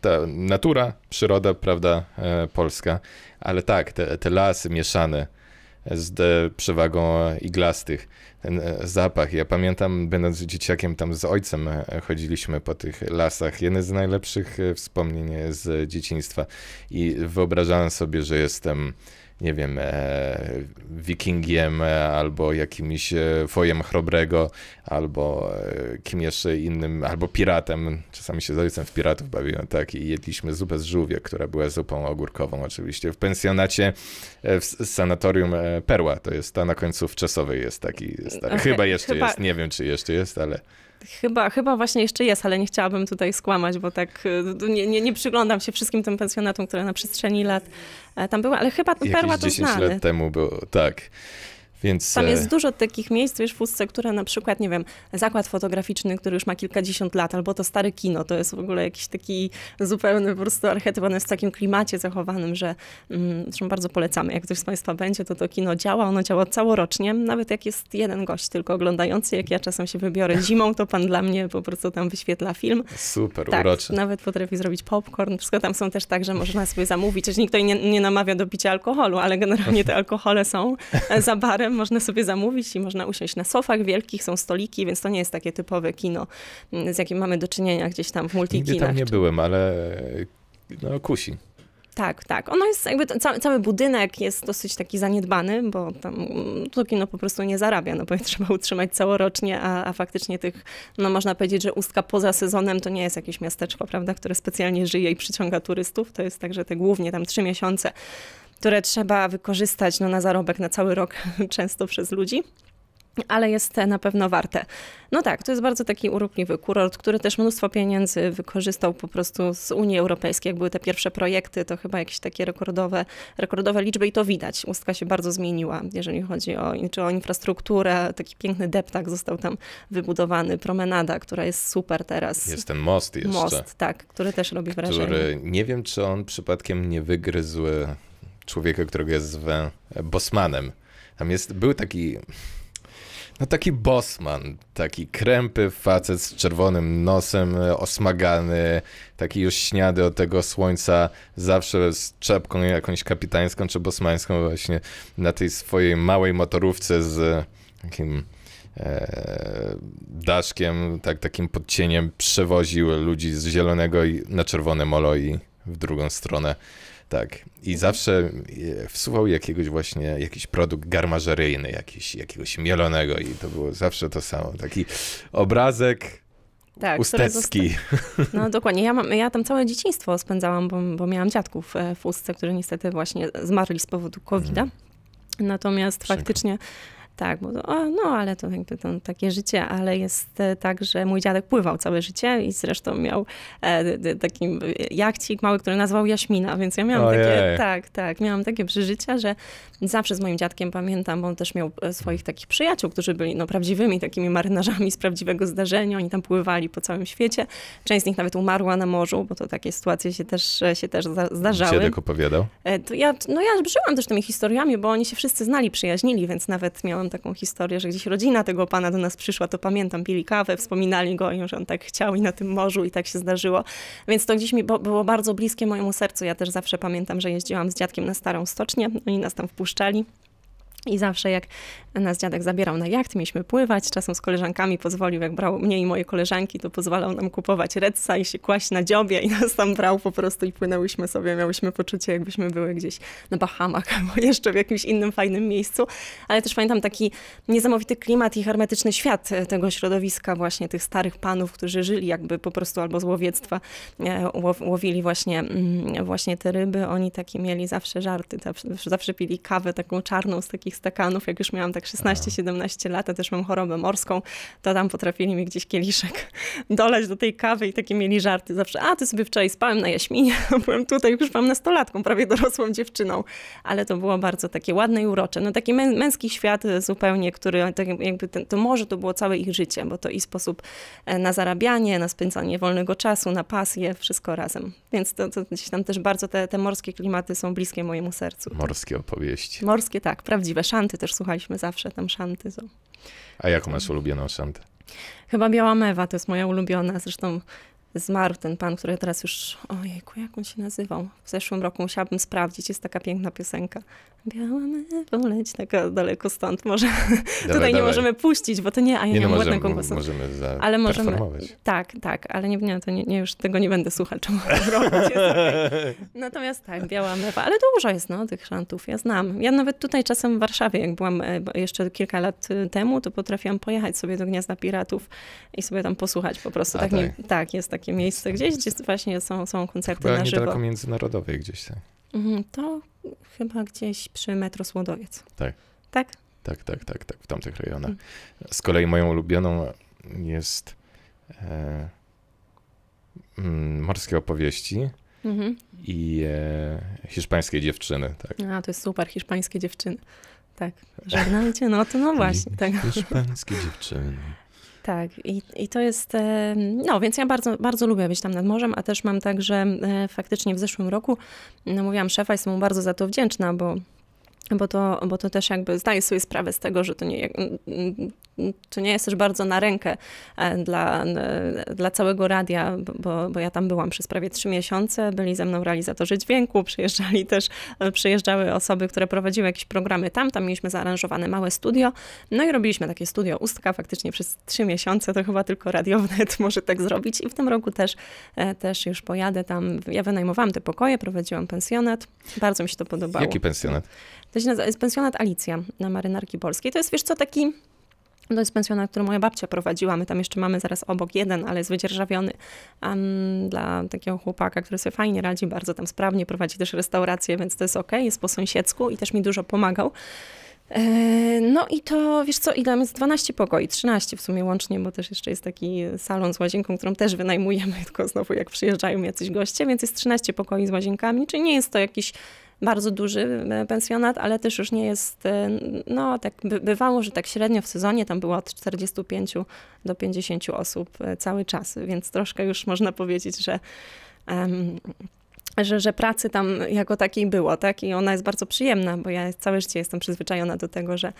ta natura, przyroda, prawda, e, polska. Ale tak, te, te lasy mieszane z e, przewagą iglastych. E, zapach. Ja pamiętam, będąc dzieciakiem, tam z ojcem e, chodziliśmy po tych lasach. Jeden z najlepszych e, wspomnień z dzieciństwa. I wyobrażałem sobie, że jestem nie wiem, e, wikingiem e, albo jakimś e, fojem chrobrego, albo kim jeszcze innym, albo piratem. Czasami się z ojcem w piratów bawiłem, tak, i jedliśmy zupę z żółwie, która była zupą ogórkową oczywiście. W pensjonacie, w sanatorium Perła, to jest ta na końcu wczesowej jest taki, Okay. chyba jeszcze chyba... jest, nie wiem czy jeszcze jest, ale... Chyba, chyba właśnie jeszcze jest, ale nie chciałabym tutaj skłamać, bo tak y, nie, nie, nie przyglądam się wszystkim tym pensjonatom, które na przestrzeni lat e, tam były, ale chyba Jakieś Perła to 10 znany. lat temu było, tak. Więc... Tam jest e, dużo takich miejsc, wiesz, w Ustce, które na przykład, nie wiem, zakład fotograficzny, który już ma kilkadziesiąt lat, albo to stare kino, to jest w ogóle jakiś taki zupełny po prostu archetyp, one jest w takim klimacie zachowanym, że mm, zresztą bardzo polecamy, jak ktoś z Państwa będzie, to to kino działa, ono działa całorocznie, nawet jak jest jeden gość tylko oglądający, jak ja czasem się wybiorę zimą, to pan dla mnie po prostu tam wyświetla film. Super, tak, Nawet potrafi zrobić popcorn, wszystko tam są też tak, że można sobie zamówić, że nikt nie, nie namawia do picia alkoholu, ale generalnie te alkohole są za barem, można sobie zamówić i można usiąść na sofach wielkich, są stoliki, więc to nie jest takie typowe kino, mm, z jakim mamy do czynienia gdzieś tam w multikinach. Nigdy tam nie byłem, ale no, kusi. Tak, tak. Ono jest jakby, cały, cały, budynek jest dosyć taki zaniedbany, bo tam mm, to kino po prostu nie zarabia, no bo je trzeba utrzymać całorocznie, a, a faktycznie tych, no można powiedzieć, że Ustka poza sezonem to nie jest jakieś miasteczko, prawda, które specjalnie żyje i przyciąga turystów, to jest tak, że te głównie tam trzy miesiące które trzeba wykorzystać no, na zarobek na cały rok, *laughs* często przez ludzi ale jest na pewno warte. No tak, to jest bardzo taki urokliwy kurort, który też mnóstwo pieniędzy wykorzystał po prostu z Unii Europejskiej. Jak były te pierwsze projekty, to chyba jakieś takie rekordowe, rekordowe liczby i to widać. Ustka się bardzo zmieniła, jeżeli chodzi o, czy o infrastrukturę. Taki piękny deptak został tam wybudowany, promenada, która jest super teraz. Jest ten most jeszcze. Most, tak, który też robi wrażenie. Który, nie wiem, czy on przypadkiem nie wygryzł e, człowieka, którego jest nazywam Bosmanem. Tam jest, był taki, no taki Bosman, taki krępy facet z czerwonym nosem, e, osmagany, taki już śniady od tego słońca, zawsze z czepką jakąś kapitańską czy bosmańską właśnie na tej swojej małej motorówce z takim e, daszkiem, tak, takim podcieniem przewoził ludzi z zielonego na czerwone molo i w drugą stronę. Tak. I mhm. zawsze e, wsuwał jakiegoś właśnie, jakiś produkt garmażeryjny, jakiś, jakiegoś mielonego i to było zawsze to samo. Taki obrazek tak, Ustecki. No *laughs* dokładnie. Ja, mam, ja tam całe dzieciństwo spędzałam, bo, bo miałam dziadków e, w Ustce, którzy niestety właśnie zmarli z powodu COVID-a. Mhm. Natomiast faktycznie tak, bo to, o, no ale to jakby to takie życie, ale jest e, tak, że mój dziadek pływał całe życie i zresztą miał e, taki jachcik mały, który nazwał Jaśmina, więc ja miałam Ojej. takie, tak, tak, miałam takie przeżycia, że zawsze z moim dziadkiem pamiętam, bo on też miał e, swoich takich przyjaciół, którzy byli no prawdziwymi takimi marynarzami z prawdziwego zdarzenia, oni tam pływali po całym świecie, część z nich nawet umarła na morzu, bo to takie sytuacje się też, e, się też zdarzały. Dziadek opowiadał? E, to ja, no ja żyłam też tymi historiami, bo oni się wszyscy znali, przyjaźnili, więc nawet miałam mam taką historię, że gdzieś rodzina tego pana do nas przyszła, to pamiętam, pili kawę, wspominali go, że on tak chciał i na tym morzu i tak się zdarzyło. Więc to gdzieś mi było bardzo bliskie mojemu sercu. Ja też zawsze pamiętam, że jeździłam z dziadkiem na Starą Stocznię, oni no nas tam wpuszczali. I zawsze jak nas dziadek zabierał na jacht, mieliśmy pływać, czasem z koleżankami pozwolił, jak brał mnie i moje koleżanki, to pozwalał nam kupować redsa i się kłaść na dziobie i nas tam brał po prostu i płynęłyśmy sobie, miałyśmy poczucie jakbyśmy były gdzieś na Bahamach albo *laughs* jeszcze w jakimś innym fajnym miejscu, ale też pamiętam taki niesamowity klimat i hermetyczny świat e, tego środowiska właśnie tych starych panów, którzy żyli jakby po prostu albo z łowiectwa, e, łowili właśnie, mm, właśnie te ryby, oni takie mieli zawsze żarty, zawsze, zawsze pili kawę taką czarną z takich takich stakanów, jak już miałam tak 16-17 tak. lat, a też mam chorobę morską, to tam potrafili mi gdzieś kieliszek *laughs* dolać do tej kawy i takie mieli żarty zawsze. A, ty sobie wczoraj spałem na jaśminie, *laughs* byłem tutaj, już mam nastolatką, prawie dorosłą dziewczyną. Ale to było bardzo takie ładne i urocze. No taki mę męski świat zupełnie, który tak jakby ten, to może to było całe ich życie, bo to i sposób e, na zarabianie, na spędzanie wolnego czasu, na pasję, wszystko razem. Więc to, to gdzieś tam też bardzo te, te morskie klimaty są bliskie mojemu sercu. Morskie opowieści. Morskie, tak, prawdziwe szanty też słuchaliśmy zawsze, tam szanty są. A jaką masz ulubioną szantę? Chyba Biała Mewa to jest moja ulubiona, zresztą zmarł ten pan, który teraz już, ojejku, jak on się nazywał? W zeszłym roku musiałabym sprawdzić, jest taka piękna piosenka. Biała mewo, leć taka daleko stąd, może tutaj nie możemy puścić, bo to nie, a ja nie, no, nie mam ładnego głosu. Możemy za ale możemy, Tak, tak, ale nie, nie, to nie, nie już tego nie będę słuchać, czemu *laughs* Natomiast tak, biała mewa, ale dużo jest, no, tych szantów, ja znam. Ja nawet tutaj czasem w Warszawie, jak byłam e, jeszcze kilka lat e, temu, to potrafiłam pojechać sobie do Gniazda Piratów i sobie tam posłuchać po prostu. tak, tak. Nie, tak, jest taki takie miejsce gdzieś, gdzie właśnie są, są koncerty chyba na żywo. niedaleko międzynarodowej gdzieś, tam. Mhm, to chyba gdzieś przy metro Słodowiec. Tak. Tak? Tak, tak, tak, tak, w tamtych rejonach. Mhm. Z kolei moją ulubioną jest e, mm, Morskie opowieści mhm. i e, Hiszpańskie dziewczyny. Tak. A, to jest super, Hiszpańskie dziewczyny. Tak, *laughs* żegnajcie, no to no właśnie. Tak. Hiszpańskie dziewczyny. Tak, i, i to jest, e, no więc ja bardzo, bardzo lubię być tam nad morzem, a też mam tak, że e, faktycznie w zeszłym roku no, mówiłam szefa, jestem mu bardzo za to wdzięczna, bo bo to, bo to też jakby zdaję sobie sprawę z tego, że to nie, to nie jest też bardzo na rękę e, dla, dla całego radia, bo, bo ja tam byłam przez prawie trzy miesiące, byli ze mną realizatorzy dźwięku, przyjeżdżali też, e, przyjeżdżały osoby, które prowadziły jakieś programy tam, tam mieliśmy zaaranżowane małe studio, no i robiliśmy takie studio ustka faktycznie przez trzy miesiące, to chyba tylko Radiownet *laughs* może tak zrobić i w tym roku też, e, też już pojadę tam, ja wynajmowałam te pokoje, prowadziłam pensjonat, bardzo mi się to podobało. Jaki pensjonat? To się nazywa, jest pensjonat Alicja na Marynarki Polskiej, to jest wiesz co, taki to jest pensjonat, który moja babcia prowadziła. My tam jeszcze mamy zaraz obok jeden, ale jest wydzierżawiony um, dla takiego chłopaka, który sobie fajnie radzi, bardzo tam sprawnie prowadzi też restaurację, więc to jest ok, jest po sąsiedzku i też mi dużo pomagał. E, no i to, wiesz co, ile jest 12 pokoi, 13 w sumie łącznie, bo też jeszcze jest taki salon z łazienką, którą też wynajmujemy, *laughs* tylko znowu jak przyjeżdżają jacyś goście, więc jest 13 pokoi z łazienkami, czyli nie jest to jakiś bardzo duży e, pensjonat, ale też już nie jest, e, no tak bywało, że tak średnio w sezonie tam było od 45 do 50 osób e, cały czas, więc troszkę już można powiedzieć, że um, że, że pracy tam jako takiej było, tak? I ona jest bardzo przyjemna, bo ja całe życie jestem przyzwyczajona do tego, że,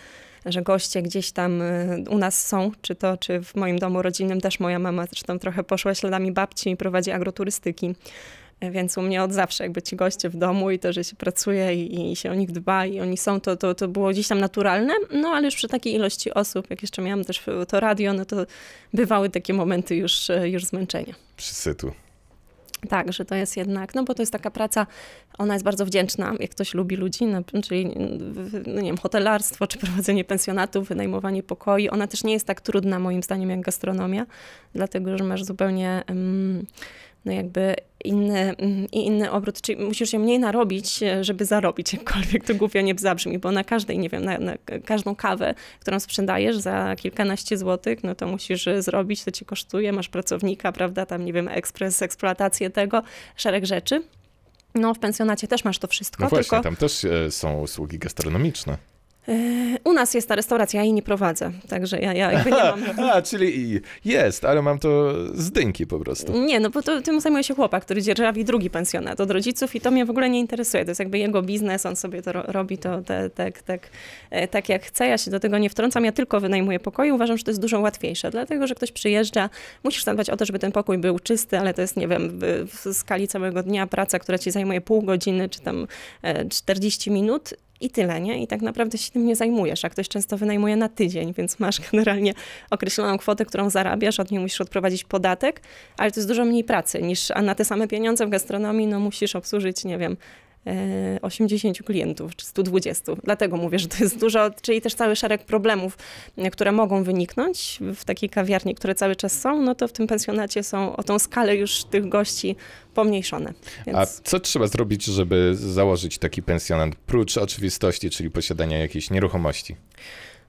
że goście gdzieś tam u nas są, czy to, czy w moim domu rodzinnym też moja mama zresztą trochę poszła śladami babci i prowadzi agroturystyki więc u mnie od zawsze jakby ci goście w domu i to, że się pracuje i, i się o nich dba i oni są, to, to, to było gdzieś tam naturalne. No ale już przy takiej ilości osób, jak jeszcze miałam też to radio, no to bywały takie momenty już, już zmęczenia. Przysytu. Tak, że to jest jednak, no bo to jest taka praca, ona jest bardzo wdzięczna, jak ktoś lubi ludzi, no, czyli no nie wiem, hotelarstwo, czy prowadzenie pensjonatów, wynajmowanie pokoi. Ona też nie jest tak trudna moim zdaniem jak gastronomia, dlatego że masz zupełnie um, no jakby inny, mm, inny obrót, czyli musisz się mniej narobić, e, żeby zarobić, *laughs* jakkolwiek to głupio nie zabrzmi, bo na każdej, nie wiem, na, na, każdą kawę, którą sprzedajesz za kilkanaście złotych, no to musisz e, zrobić, to ci kosztuje, masz pracownika, prawda, tam, nie wiem, ekspres, eksploatację tego, szereg rzeczy. No, w pensjonacie też masz to wszystko. No właśnie, tylko... tam też e, są usługi gastronomiczne. U nas jest ta restauracja, ja jej nie prowadzę, także ja, ja jakby nie mam. *laughs* A, czyli jest, ale mam to z dynki po prostu. Nie, no bo to, tym zajmuje się chłopak, który dzierżawi drugi pensjonat od rodziców i to mnie w ogóle nie interesuje. To jest jakby jego biznes, on sobie to robi to tak, tak, tak, tak jak chce. Ja się do tego nie wtrącam, ja tylko wynajmuję pokoje. Uważam, że to jest dużo łatwiejsze, dlatego że ktoś przyjeżdża, musisz zadbać o to, żeby ten pokój był czysty, ale to jest, nie wiem, w skali całego dnia praca, która ci zajmuje pół godziny czy tam 40 e, minut i tyle, nie? I tak naprawdę się tym nie zajmujesz, a ktoś często wynajmuje na tydzień, więc masz generalnie określoną kwotę, którą zarabiasz, od niej musisz odprowadzić podatek, ale to jest dużo mniej pracy niż, a na te same pieniądze w gastronomii, no musisz obsłużyć, nie wiem, 80 e, klientów, czy 120. Dlatego mówię, że to jest dużo, czyli też cały szereg problemów, e, które mogą wyniknąć w takiej kawiarni, które cały czas są, no to w tym pensjonacie są o tą skalę już tych gości pomniejszone. Więc... A co trzeba zrobić, żeby założyć taki pensjonat, prócz oczywistości, czyli posiadania jakiejś nieruchomości?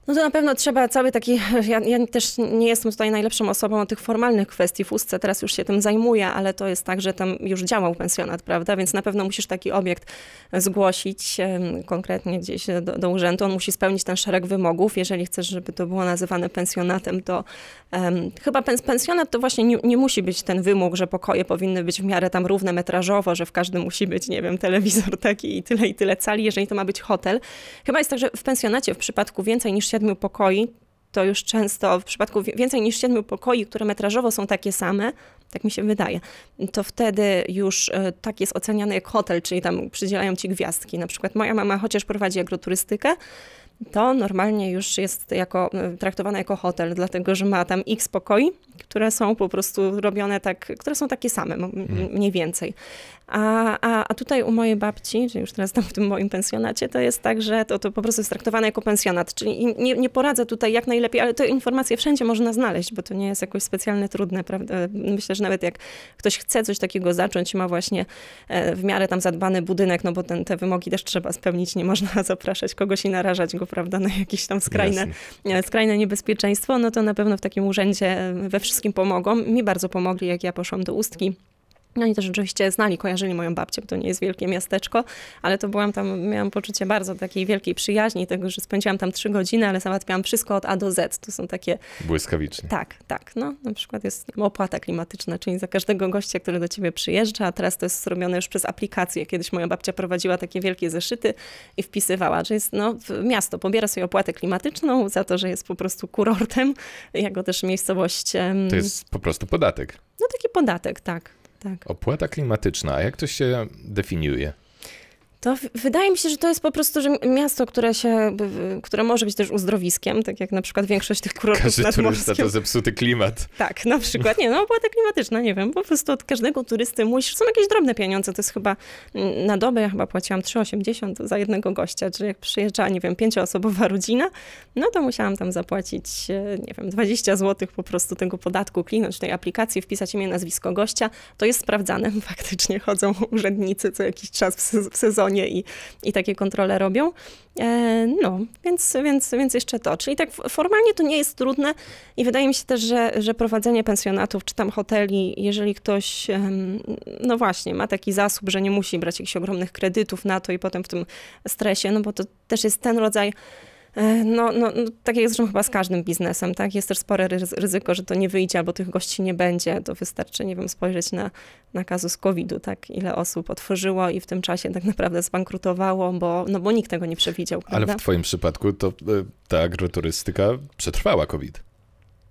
No to na pewno trzeba cały taki, ja, ja, też nie jestem tutaj najlepszą osobą o tych formalnych kwestii w Ustce, teraz już się tym zajmuję, ale to jest tak, że tam już działał pensjonat, prawda, więc na pewno musisz taki obiekt zgłosić konkretnie gdzieś do, do urzędu, on musi spełnić ten szereg wymogów, jeżeli chcesz, żeby to było nazywane pensjonatem, to um, chyba pens, pensjonat to właśnie nie, nie, musi być ten wymóg, że pokoje powinny być w miarę tam równe metrażowo, że w każdym musi być, nie wiem, telewizor taki i tyle i tyle cali, jeżeli to ma być hotel. Chyba jest tak, że w pensjonacie w przypadku więcej niż się siedmiu pokoi, to już często w przypadku więcej niż siedmiu pokoi, które metrażowo są takie same, tak mi się wydaje, to wtedy już e, tak jest oceniane jak hotel, czyli tam przydzielają ci gwiazdki. Na przykład moja mama chociaż prowadzi agroturystykę, to normalnie już jest jako, e, traktowana jako hotel, dlatego że ma tam x pokoi, które są po prostu robione tak, które są takie same mhm. mniej więcej. A, a, a tutaj u mojej babci, czyli już teraz tam w tym moim pensjonacie, to jest tak, że to, to po prostu jest traktowane jako pensjonat, czyli nie, nie poradzę tutaj jak najlepiej, ale te informacje wszędzie można znaleźć, bo to nie jest jakoś specjalnie trudne, prawda? Myślę, że nawet jak ktoś chce coś takiego zacząć, ma właśnie e, w miarę tam zadbany budynek, no bo ten, te wymogi też trzeba spełnić, nie można *laughs* zapraszać kogoś i narażać go, prawda, na jakieś tam skrajne, e, skrajne niebezpieczeństwo, no to na pewno w takim urzędzie e, we wszystkim pomogą. Mi bardzo pomogli, jak ja poszłam do Ustki. Oni no też oczywiście znali, kojarzyli moją babcię, bo to nie jest wielkie miasteczko, ale to byłam tam, miałam poczucie bardzo takiej wielkiej przyjaźni, tego, że spędziłam tam trzy godziny, ale załatwiałam wszystko od A do Z. To są takie... Błyskawicznie. Tak, tak. No, na przykład jest opłata klimatyczna, czyli za każdego gościa, który do ciebie przyjeżdża, a teraz to jest zrobione już przez aplikację. Kiedyś moja babcia prowadziła takie wielkie zeszyty i wpisywała, że jest, no, miasto pobiera sobie opłatę klimatyczną za to, że jest po prostu kurortem, jako też miejscowość... To jest po prostu podatek. No taki podatek, tak. Tak. Opłata klimatyczna, a jak to się definiuje? To wydaje mi się, że to jest po prostu że miasto, które, się, które może być też uzdrowiskiem, tak jak na przykład większość tych kurortów Każdy turysta to zepsuty klimat. Tak, na przykład. Nie, no opłata klimatyczna, nie wiem, po prostu od każdego turysty musisz, są jakieś drobne pieniądze, to jest chyba mm, na dobę, ja chyba płaciłam 3,80 za jednego gościa, czyli jak przyjeżdża, nie wiem, pięcioosobowa rodzina, no to musiałam tam zapłacić, e, nie wiem, 20 zł po prostu tego podatku, kliknąć tej aplikacji, wpisać imię, nazwisko gościa, to jest sprawdzane, *laughs* faktycznie chodzą urzędnicy co jakiś czas w sezonie, stronie i, i takie kontrole robią. E, no, więc, więc, więc jeszcze to. Czyli tak formalnie to nie jest trudne i wydaje mi się też, że, że prowadzenie pensjonatów czy tam hoteli, jeżeli ktoś, no właśnie, ma taki zasób, że nie musi brać jakichś ogromnych kredytów na to i potem w tym stresie, no bo to też jest ten rodzaj E, no, no, no, tak jak zresztą chyba z każdym biznesem, tak? Jest też spore ryzyko, że to nie wyjdzie albo tych gości nie będzie. To wystarczy, nie wiem, spojrzeć na, na kazus COVID-u, tak? Ile osób otworzyło i w tym czasie tak naprawdę zbankrutowało, bo, no, bo nikt tego nie przewidział. Prawda? Ale w Twoim przypadku to e, ta agroturystyka przetrwała COVID.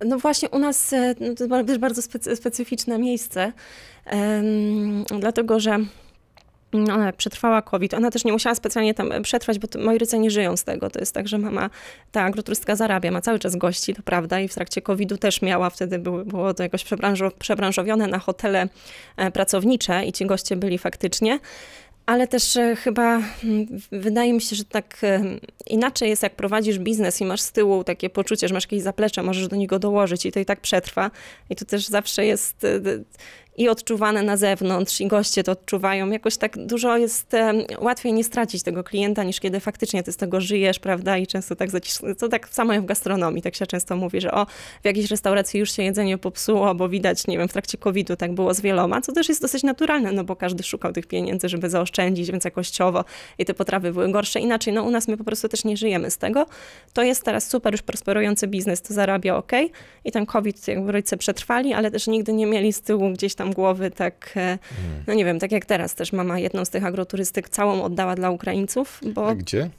No właśnie u nas e, no, to jest bardzo specyficzne miejsce, um, dlatego że ona przetrwała COVID, ona też nie musiała specjalnie tam e, przetrwać, bo to, moi rodzice nie żyją z tego. To jest tak, że mama, ta agroturystka zarabia, ma cały czas gości, to prawda, i w trakcie COVID-u też miała, wtedy było, było to jakoś przebranżo, przebranżowione na hotele e, pracownicze i ci goście byli faktycznie ale też e, chyba hmm, wydaje mi się, że tak inaczej jest, jak prowadzisz biznes i masz z tyłu takie poczucie, że masz jakieś zaplecze, możesz do niego dołożyć i to i tak przetrwa. I to też zawsze jest i odczuwane na zewnątrz, i goście to odczuwają. Jakoś tak dużo jest łatwiej nie stracić tego klienta, niż kiedy faktycznie ty z tego żyjesz, prawda? I często tak zacisz... to tak samo jak w gastronomii, tak się często mówi, że o, w jakiejś restauracji już się jedzenie popsuło, bo widać, nie wiem, w trakcie COVID-u tak było z wieloma, co też jest dosyć naturalne, no bo każdy szukał tych pieniędzy, żeby zaoszczędzić, więc jakościowo i te potrawy były gorsze. Inaczej, no u nas my po prostu też nie żyjemy z tego. To jest teraz super już prosperujący biznes, to zarabia ok i ten COVID jakby rodzice przetrwali, ale też nigdy nie mieli z tyłu gdzieś tam głowy, tak, e, mhm. no nie wiem, tak jak teraz też mama jedną z tych agroturystyk całą oddała dla Ukraińców. Bo... A gdzie?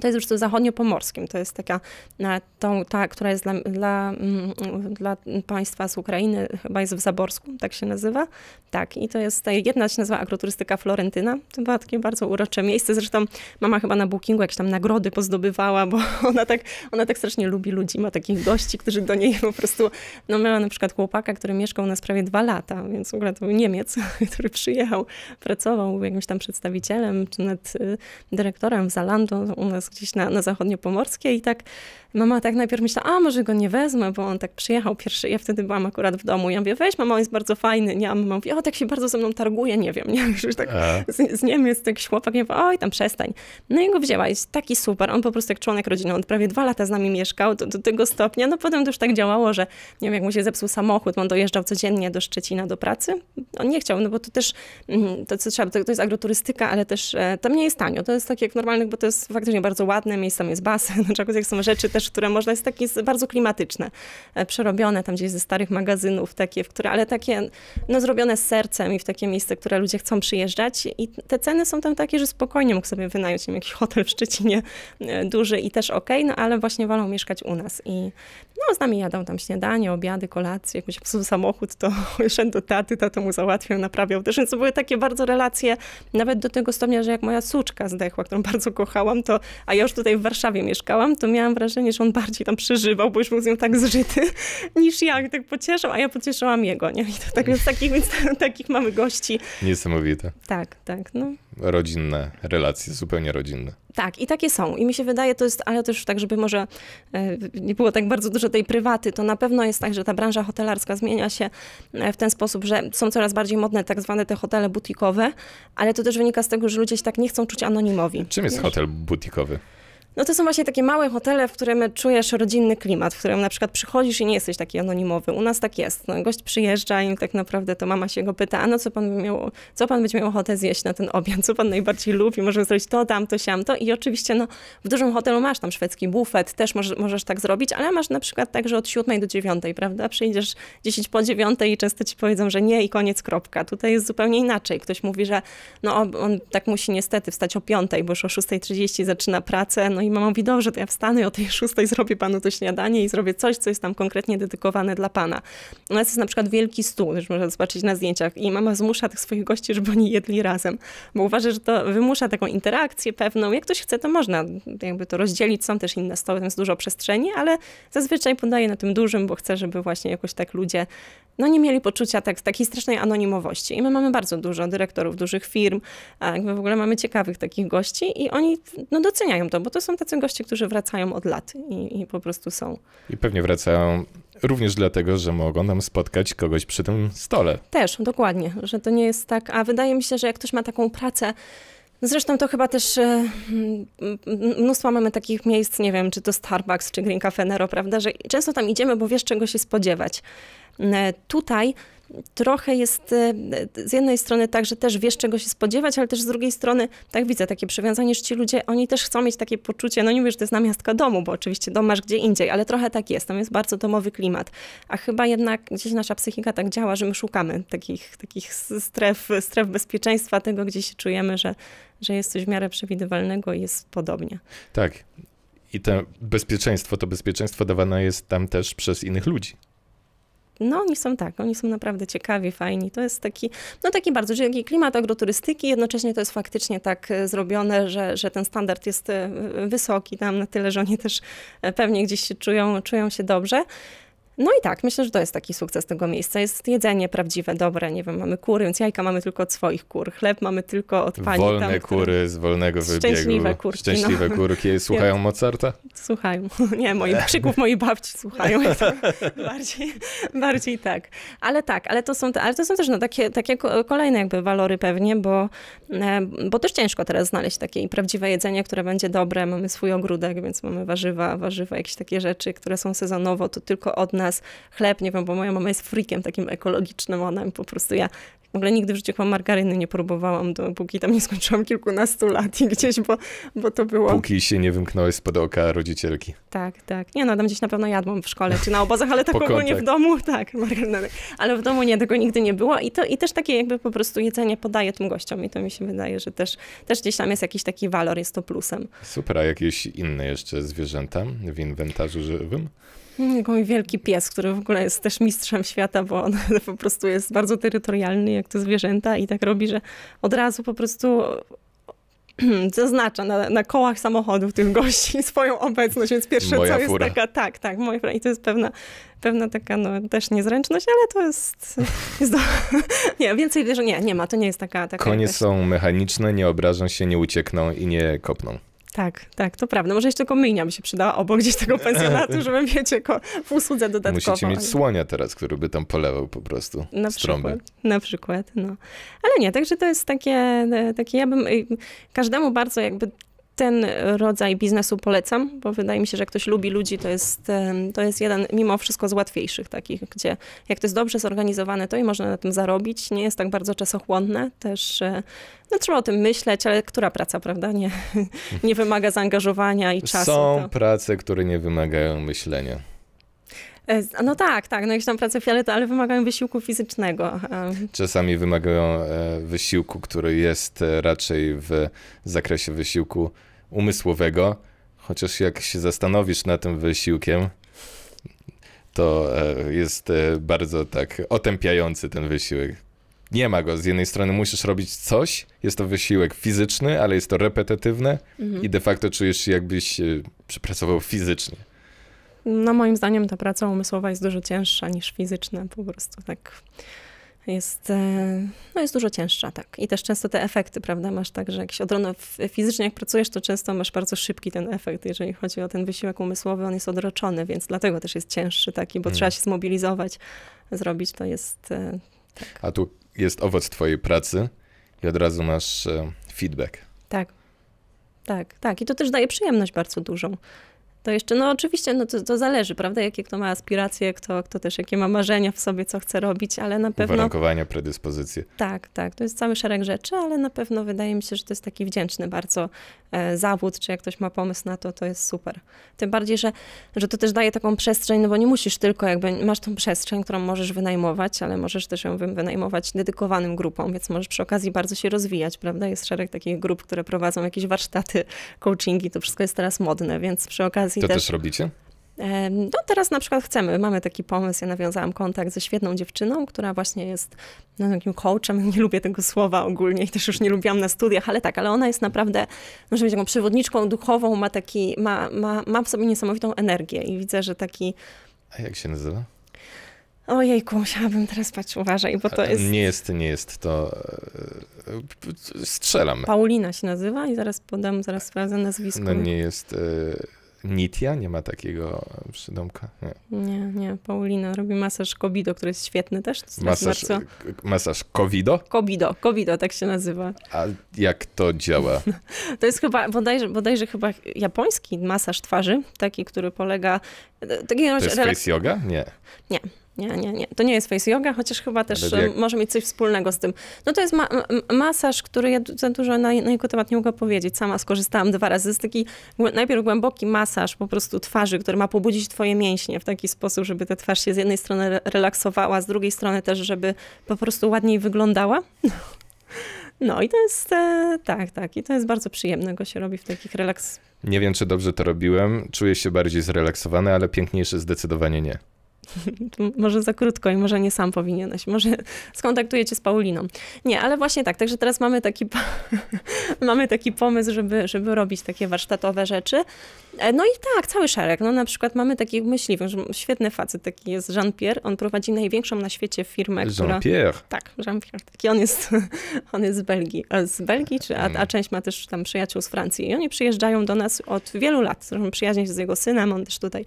To jest już to zachodnio-pomorskim, to jest taka, e, ta, która jest dla, dla, mm, dla, państwa z Ukrainy, chyba jest w Zaborsku, tak się nazywa. Tak, i to jest, jedna się nazywa agroturystyka Florentyna, to było takie bardzo urocze miejsce, zresztą mama chyba na bookingu jakieś tam nagrody pozdobywała, bo *laughs* ona tak, ona tak strasznie lubi ludzi, ma takich gości, którzy do niej po prostu, no miała na przykład chłopaka, który mieszkał u nas prawie dwa lata, więc w ogóle to był Niemiec, *laughs* który przyjechał, pracował, był jakimś tam przedstawicielem, czy nawet y, dyrektorem w Zalando u nas gdzieś na, na pomorskie i tak Mama tak najpierw myślała, a może go nie wezmę, bo on tak przyjechał pierwszy. Ja wtedy byłam akurat w domu. Ja mówię, weź mama, on jest bardzo fajny. Nie, a mama mówi, o tak się bardzo ze mną targuje, nie wiem. Nie wiem, *laughs* już tak e. z, z Niemiec taki chłopak. Nie mówię, oj tam przestań. No i go wzięła, jest taki super. On po prostu jak członek rodziny, on prawie dwa lata z nami mieszkał do, do tego stopnia. No potem to już tak działało, że nie wiem, jak mu się zepsuł samochód, on dojeżdżał codziennie do Szczecina do pracy. On no nie chciał, no bo to też, mm, to co trzeba, to, to jest agroturystyka, ale też e, tam nie jest tanio. To jest tak jak normalnych, bo to jest faktycznie bardzo ładne, tam jest basen, *laughs* no, jak są rzeczy też też, które można, jest takie jest bardzo klimatyczne, e, przerobione tam gdzieś ze starych magazynów, takie, w które, ale takie no, zrobione z sercem i w takie miejsce, które ludzie chcą przyjeżdżać. I te ceny są tam takie, że spokojnie mógł sobie wynająć im jakiś *laughs* hotel w Szczecinie e, duży i też okej, okay, no ale właśnie wolą mieszkać u nas. I no, z nami jadą tam śniadanie, obiady, kolacje, jakbyś psuł samochód, to *laughs* szedł do taty, tato mu załatwiał, naprawiał też. Więc to były takie bardzo relacje, nawet do tego stopnia, że jak moja suczka zdechła, którą *laughs* bardzo kochałam, to, a ja już tutaj w Warszawie mieszkałam, to miałam wrażenie, wrażenie, że on bardziej tam przeżywał, bo już był z nią tak zżyty, *laughs* niż ja. Tak pocieszał, a ja pocieszyłam jego, nie? I to tak, więc takich, więc *laughs* takich mamy gości. Niesamowite. Tak, tak, no. Rodzinne relacje, zupełnie rodzinne. Tak, i takie są. I mi się wydaje, to jest, ale też tak, żeby może e, nie było tak bardzo dużo tej prywaty, to na pewno jest tak, że ta branża hotelarska zmienia się e, w ten sposób, że są coraz bardziej modne tak zwane te hotele butikowe, ale to też wynika z tego, że ludzie się tak nie chcą czuć anonimowi. Czym jest Wiesz? hotel butikowy? No to są właśnie takie małe hotele, w którym czujesz rodzinny klimat, w którym na przykład przychodzisz i nie jesteś taki anonimowy. U nas tak jest. No, gość przyjeżdża i tak naprawdę to mama się go pyta, a no co pan, miał, co pan będzie miał ochotę zjeść na ten obiad, co pan najbardziej lubi, możemy zrobić to, tamto, siamto. I oczywiście no, w dużym hotelu masz tam szwedzki bufet, też możesz, możesz tak zrobić, ale masz na przykład tak, że od siódmej do dziewiątej, prawda? Przyjdziesz 10 po dziewiątej i często ci powiedzą, że nie i koniec, kropka. Tutaj jest zupełnie inaczej. Ktoś mówi, że no on tak musi niestety wstać o 5, bo już o 6.30 zaczyna pracę, no i mama mówi, dobrze, to ja wstanę o tej szóstej zrobię panu to śniadanie i zrobię coś, co jest tam konkretnie dedykowane dla pana. U nas jest na przykład wielki stół, już można zobaczyć na zdjęciach i mama zmusza tych swoich gości, żeby oni jedli razem, bo uważa, że to wymusza taką interakcję pewną. Jak ktoś chce, to można jakby to rozdzielić. Są też inne stoły, więc dużo przestrzeni, ale zazwyczaj podaje na tym dużym, bo chce, żeby właśnie jakoś tak ludzie no nie mieli poczucia tak, takiej strasznej anonimowości. I my mamy bardzo dużo dyrektorów dużych firm, jakby w ogóle mamy ciekawych takich gości i oni no, doceniają to, bo to są są tacy goście, którzy wracają od lat i, i po prostu są. I pewnie wracają również dlatego, że mogą tam spotkać kogoś przy tym stole. Też, dokładnie, że to nie jest tak, a wydaje mi się, że jak ktoś ma taką pracę, Zresztą to chyba też e, mnóstwo mamy takich miejsc, nie wiem, czy to Starbucks, czy Green Cafe Nero, prawda, że często tam idziemy, bo wiesz, czego się spodziewać. E, tutaj trochę jest e, z jednej strony tak, że też wiesz, czego się spodziewać, ale też z drugiej strony, tak widzę, takie przywiązanie, że ci ludzie, oni też chcą mieć takie poczucie, no nie wiesz, że to jest namiastka domu, bo oczywiście dom masz gdzie indziej, ale trochę tak jest, tam jest bardzo domowy klimat. A chyba jednak gdzieś nasza psychika tak działa, że my szukamy takich, takich stref, stref bezpieczeństwa, tego, gdzie się czujemy, że, że jest coś w miarę przewidywalnego i jest podobnie. Tak. I to bezpieczeństwo, to bezpieczeństwo dawane jest tam też przez innych ludzi no oni są tak, oni są naprawdę ciekawi, fajni. To jest taki, no taki bardzo taki klimat agroturystyki, jednocześnie to jest faktycznie tak e, zrobione, że, że ten standard jest e, wysoki tam na tyle, że oni też e, pewnie gdzieś się czują, czują się dobrze. No i tak, myślę, że to jest taki sukces tego miejsca. Jest jedzenie prawdziwe, dobre, nie wiem, mamy kury, więc jajka mamy tylko od swoich kur, chleb mamy tylko od pani. Wolne tam, kury z wolnego szczęśliwe wybiegu. Szczęśliwe kurki. Szczęśliwe no. kurki. *laughs* Słuchają ja, Mozarta? Słuchają. *laughs* Nie, moich krzyków mojej babci słuchają. *laughs* bardziej, bardziej tak. Ale tak, ale to są, te, ale to są też no, takie, takie kolejne jakby walory pewnie, bo, e, bo też ciężko teraz znaleźć takie prawdziwe jedzenie, które będzie dobre. Mamy swój ogródek, więc mamy warzywa, warzywa, jakieś takie rzeczy, które są sezonowo, to tylko od nas nas chleb, nie wiem, bo moja mama jest frikiem takim ekologicznym, ona po prostu ja w ogóle nigdy w życiu margaryny nie próbowałam, dopóki tam nie skończyłam kilkunastu lat i gdzieś, bo, bo to było... Póki się nie wymknąłeś spod oka rodzicielki. Tak, tak. Nie no, tam gdzieś na pewno jadłam w szkole czy na obozach, ale *laughs* tak ogólnie w domu, tak, margaryny. Ale w domu nie, tego nigdy nie było i to i też takie jakby po prostu jedzenie podaję tym gościom i to mi się wydaje, że też, też gdzieś tam jest jakiś taki walor, jest to plusem. Super, a jakieś inne jeszcze zwierzęta w inwentarzu żywym? Jak mój wielki pies, który w ogóle jest też mistrzem świata, bo on *laughs* po prostu jest bardzo terytorialny, jak te zwierzęta i tak robi, że od razu po prostu *clears throat* zaznacza na, na kołach samochodów tych gości *laughs* swoją obecność, więc pierwsze moja co jest taka, tak, tak, moja I to jest pewna, pewna taka, no też niezręczność, ale to jest, *laughs* jest do... nie, więcej, że nie, nie ma, to nie jest taka... taka Konie jakaś... są mechaniczne, nie obrażą się, nie uciekną i nie kopną. Tak, tak, to prawda. Może jeszcze tylko by się przydała obok gdzieś tego *laughs* pensjonatu, żeby wiecie, ko- w usłudze dodatkowo. Musicie mieć słonia teraz, który by tam polewał po prostu na przykład, Na przykład, no. Ale nie, także to jest takie, e, takie ja bym każdemu bardzo jakby ten rodzaj biznesu polecam, bo wydaje mi się, że jak ktoś lubi ludzi, to jest, to jest jeden mimo wszystko z łatwiejszych takich, gdzie jak to jest dobrze zorganizowane, to i można na tym zarobić. Nie jest tak bardzo czasochłonne, też e, no, trzeba o tym myśleć, ale która praca, prawda, nie, *laughs* nie wymaga zaangażowania i czasu. Są to... prace, które nie wymagają myślenia. E, no tak, tak, no jakieś tam prace fiolety, ale wymagają wysiłku fizycznego. Czasami wymagają e, wysiłku, który jest e, raczej w zakresie wysiłku umysłowego, chociaż jak się zastanowisz nad tym wysiłkiem, to jest bardzo tak otępiający ten wysiłek. Nie ma go. Z jednej strony musisz robić coś, jest to wysiłek fizyczny, ale jest to repetytywne mhm. i de facto czujesz się jakbyś przepracował fizycznie no moim zdaniem ta praca umysłowa jest dużo cięższa niż fizyczna, po prostu tak jest, e, no jest dużo cięższa, tak. I też często te efekty, prawda, masz tak, że jak się fizycznie jak pracujesz, to często masz bardzo szybki ten efekt, jeżeli chodzi o ten wysiłek umysłowy, on jest odroczony, więc dlatego też jest cięższy taki, bo hmm. trzeba mm. się zmobilizować, zrobić to jest... E, tak. A tu jest owoc twojej pracy i od razu masz e, feedback. Tak. Tak, tak. I to też daje przyjemność bardzo dużą to jeszcze, no oczywiście, no to, to zależy, prawda, jakie kto ma aspiracje, kto, kto też jakie ma marzenia w sobie, co chce robić, ale na pewno... Uwarunkowania, predyspozycje. Tak, tak, to jest cały szereg rzeczy, ale na pewno wydaje mi się, że to jest taki wdzięczny bardzo e, zawód, czy jak ktoś ma pomysł na to, to jest super. Tym bardziej, że, że to też daje taką przestrzeń, no bo nie musisz tylko jakby, masz tą przestrzeń, którą możesz wynajmować, ale możesz też ją wynajmować dedykowanym grupom, więc możesz przy okazji bardzo się rozwijać, prawda, jest szereg takich grup, które prowadzą jakieś warsztaty, coachingi, to wszystko jest teraz modne, więc przy okazji i to też, też robicie? No teraz na przykład chcemy, mamy taki pomysł, ja nawiązałam kontakt ze świetną dziewczyną, która właśnie jest no, takim coachem, *laughs* nie lubię tego słowa ogólnie i też już nie lubiłam na studiach, ale tak, ale ona jest naprawdę, może być taką przewodniczką duchową, ma taki, ma, ma, ma w sobie niesamowitą energię i widzę, że taki... A jak się nazywa? Ojejku, musiałabym teraz patrzeć, uważaj, bo to jest... Nie jest, nie jest, to e, e, strzelam. Paulina się nazywa i zaraz podam, zaraz sprawdzę nazwisko. No nie jest, e, Nitia? Nie ma takiego przydomka? Nie. nie, nie. Paulina robi masaż Kobido, który jest świetny też. To znaczy, masaż, bardzo... masaż Kobido? Kobido, Kobido, tak się nazywa. A jak to działa? *laughs* to jest chyba, bodajże, bodajże chyba japoński masaż twarzy, taki, który polega... E, taki to jest relaks... face yoga? Nie. Nie nie, nie, nie. To nie jest face yoga, chociaż chyba też może mieć coś wspólnego z tym. No to jest ma masaż, który ja za dużo na, na jego temat nie mogę powiedzieć. Sama skorzystałam dwa razy. z taki najpierw głęboki masaż po prostu twarzy, który ma pobudzić twoje mięśnie w taki sposób, żeby ta twarz się z jednej strony relaksowała, z drugiej strony też, żeby po prostu ładniej wyglądała. No i to jest, e, tak, tak, i to jest bardzo przyjemne, go się robi w takich relaks... Nie wiem, czy dobrze to robiłem, czuję się bardziej zrelaksowany, ale piękniejszy zdecydowanie nie. *laughs* może za krótko i może nie sam powinieneś, może skontaktuję cię z Pauliną. Nie, ale właśnie tak, także teraz mamy taki, *laughs* mamy taki pomysł, żeby, żeby robić takie warsztatowe rzeczy. E, no i tak, cały szereg. No na przykład mamy takich myśliwych, świetny facet taki jest Jean-Pierre, on prowadzi największą na świecie firmę, Jean-Pierre? Tak, Jean-Pierre, taki on jest, *laughs* on jest z Belgii, e, z Belgii, czy, a, a hmm. część ma też tam przyjaciół z Francji i oni przyjeżdżają do nas od wielu lat, zresztą przyjaźnię się z jego synem, on też tutaj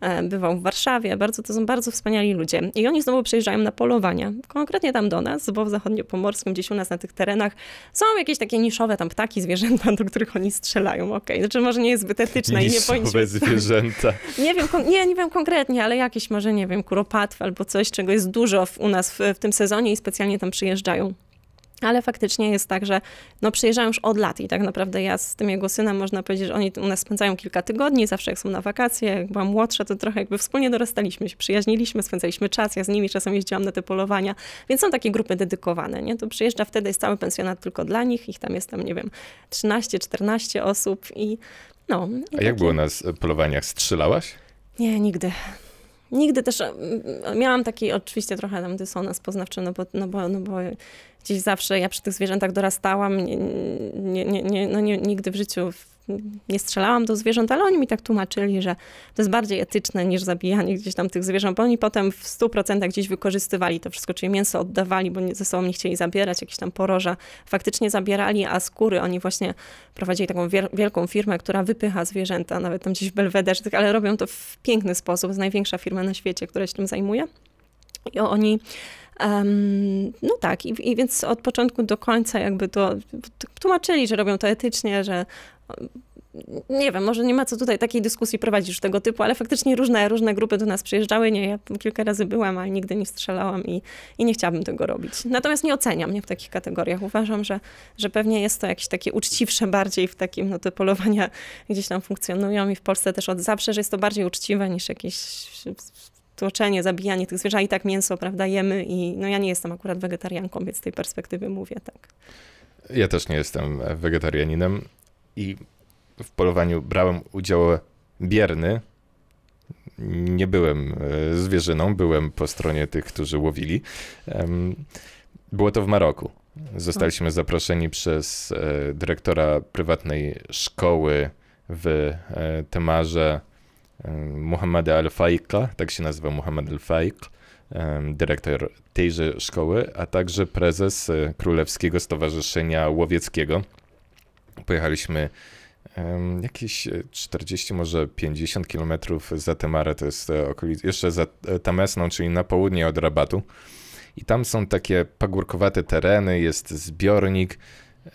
e, bywał w Warszawie, bardzo, to są bardzo wspaniali ludzie. I oni znowu przyjeżdżają na polowania, konkretnie tam do nas, bo w zachodniopomorskim, gdzieś u nas na tych terenach są jakieś takie niszowe tam ptaki, zwierzęta, *laughs* do których oni strzelają, okej, okay. znaczy może nie jest zbyt etyczne nie powinniśmy... zwierzęta. *laughs* Nie wiem, nie, nie wiem konkretnie, ale jakieś może, nie wiem, kuropatw albo coś, czego jest dużo w, u nas w, w tym sezonie i specjalnie tam przyjeżdżają. Ale faktycznie jest tak, że no przyjeżdżają już od lat i tak naprawdę ja z tym jego synem można powiedzieć, że oni u nas spędzają kilka tygodni, zawsze jak są na wakacje, jak byłam młodsza, to trochę jakby wspólnie dorastaliśmy się, przyjaźniliśmy, spędzaliśmy czas, ja z nimi czasem jeździłam na te polowania, więc są takie grupy dedykowane, nie? To przyjeżdża wtedy, jest cały pensjonat tylko dla nich, ich tam jest tam, nie wiem, 13-14 osób i no, A jak takie... było na polowaniach? Strzelałaś? Nie, nigdy. Nigdy też mm, miałam taki oczywiście trochę tam dysonans poznawczy, no bo, no bo, no bo gdzieś zawsze ja przy tych zwierzętach dorastałam. Nie, nie, nie, no nie, nigdy w życiu nie strzelałam do zwierząt, ale oni mi tak tłumaczyli, że to jest bardziej etyczne niż zabijanie gdzieś tam tych zwierząt, bo oni potem w 100% gdzieś wykorzystywali to wszystko, czyli mięso oddawali, bo nie, ze sobą nie chcieli zabierać, jakieś tam poroża faktycznie zabierali, a skóry oni właśnie prowadzili taką wielką firmę, która wypycha zwierzęta, nawet tam gdzieś w Belwederze, tak, ale robią to w piękny sposób, jest największa firma na świecie, która się tym zajmuje. I oni Um, no tak, I, i, więc od początku do końca jakby to tłumaczyli, że robią to etycznie, że nie wiem, może nie ma co tutaj takiej dyskusji prowadzić tego typu, ale faktycznie różne, różne grupy do nas przyjeżdżały. Nie, ja kilka razy byłam, ale nigdy nie strzelałam i, i nie chciałabym tego robić. Natomiast nie oceniam mnie w takich kategoriach. Uważam, że, że pewnie jest to jakieś takie uczciwsze bardziej w takim, no te polowania gdzieś tam funkcjonują i w Polsce też od zawsze, że jest to bardziej uczciwe niż jakieś tłoczenie, zabijanie tych zwierząt. I tak mięso, prawda, jemy i no ja nie jestem akurat wegetarianką, więc z tej perspektywy mówię tak. Ja też nie jestem wegetarianinem i w polowaniu brałem udział bierny. Nie byłem e, zwierzyną, byłem po stronie tych, którzy łowili. Było to w Maroku. Zostaliśmy zaproszeni przez e, dyrektora prywatnej szkoły w e, Temarze Muhammada Al-Fajka, tak się nazywa Muhammad al Faik, dyrektor tejże szkoły, a także prezes Królewskiego Stowarzyszenia Łowieckiego Pojechaliśmy um, jakieś 40, e, może 50 kilometrów za Temarę, to jest e, okolice jeszcze za e, Tamesną, czyli na południe od Rabatu. I tam są takie pagórkowate tereny, jest zbiornik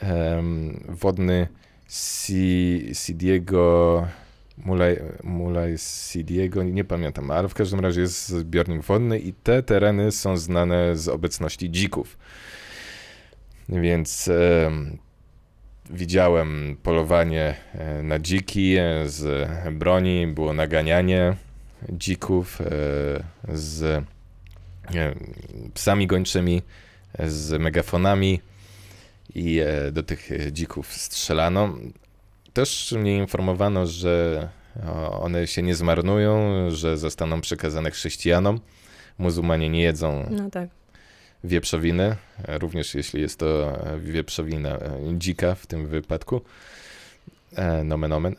um, wodny si, Sidiego, Mulaj, Mulaj Sidiego, nie pamiętam, ale w każdym razie jest zbiornik wodny i te tereny są znane z obecności dzików. Więc um, Widziałem polowanie e, na dziki e, z broni, było naganianie dzików e, z psami gończymi, z megafonami i do tych dzików strzelano. Też mnie informowano, że one się nie zmarnują, że zostaną przekazane chrześcijanom. Muzułmanie nie jedzą no tak wieprzowiny, e, również jeśli jest to e, wieprzowina e, dzika w tym wypadku. Nomen omen.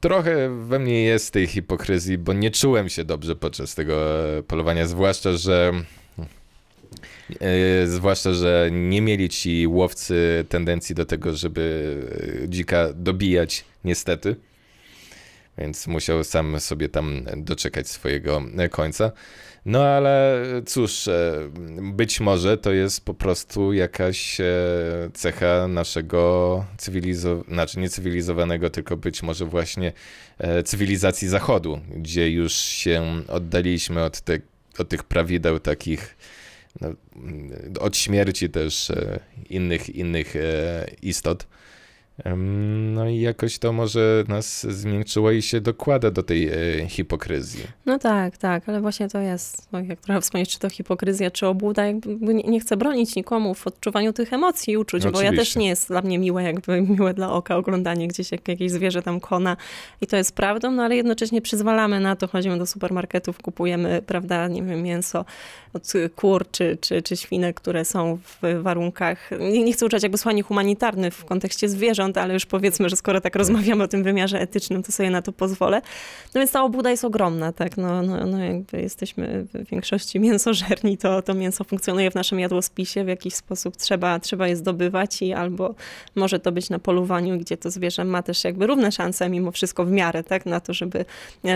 Trochę we mnie jest tej hipokryzji, bo nie czułem się dobrze podczas tego polowania, zwłaszcza, że Zwłaszcza, że nie mieli ci łowcy tendencji do tego, żeby dzika dobijać, niestety więc musiał sam sobie tam doczekać swojego końca. No ale cóż, e, być może to jest po prostu jakaś e, cecha naszego cywilizowanego, znaczy nie cywilizowanego, tylko być może właśnie e, cywilizacji zachodu, gdzie już się oddaliliśmy od, te, od tych prawideł takich no, od śmierci też innych, innych istot. No i jakoś to może nas zmiękczyło i się dokłada do tej e, hipokryzji. No tak, tak, ale właśnie to jest, no jak trochę wspomnieć, czy to hipokryzja, czy obłuda, jakby nie, nie chcę bronić nikomu w odczuwaniu tych emocji i uczuć, bo ja też nie jest dla mnie miłe, jakby miłe dla oka oglądanie gdzieś jak jakieś zwierzę tam kona i to jest prawdą, no ale jednocześnie przyzwalamy na to, chodzimy do supermarketów, kupujemy, prawda, nie wiem, mięso od kur czy, czy, czy świnek, które są w warunkach, nie, nie chcę użyć jakby słanie humanitarny w kontekście zwierząt, zwierząt, ale już powiedzmy, że skoro tak rozmawiamy o tym wymiarze etycznym, to sobie na to pozwolę. No więc ta obuda jest ogromna, tak, no, no, no jakby jesteśmy w większości mięsożerni, to, to mięso funkcjonuje w naszym jadłospisie, w jakiś sposób trzeba, trzeba je zdobywać i albo może to być na polowaniu, gdzie to zwierzę ma też jakby równe szanse mimo wszystko w miarę, tak, na to, żeby,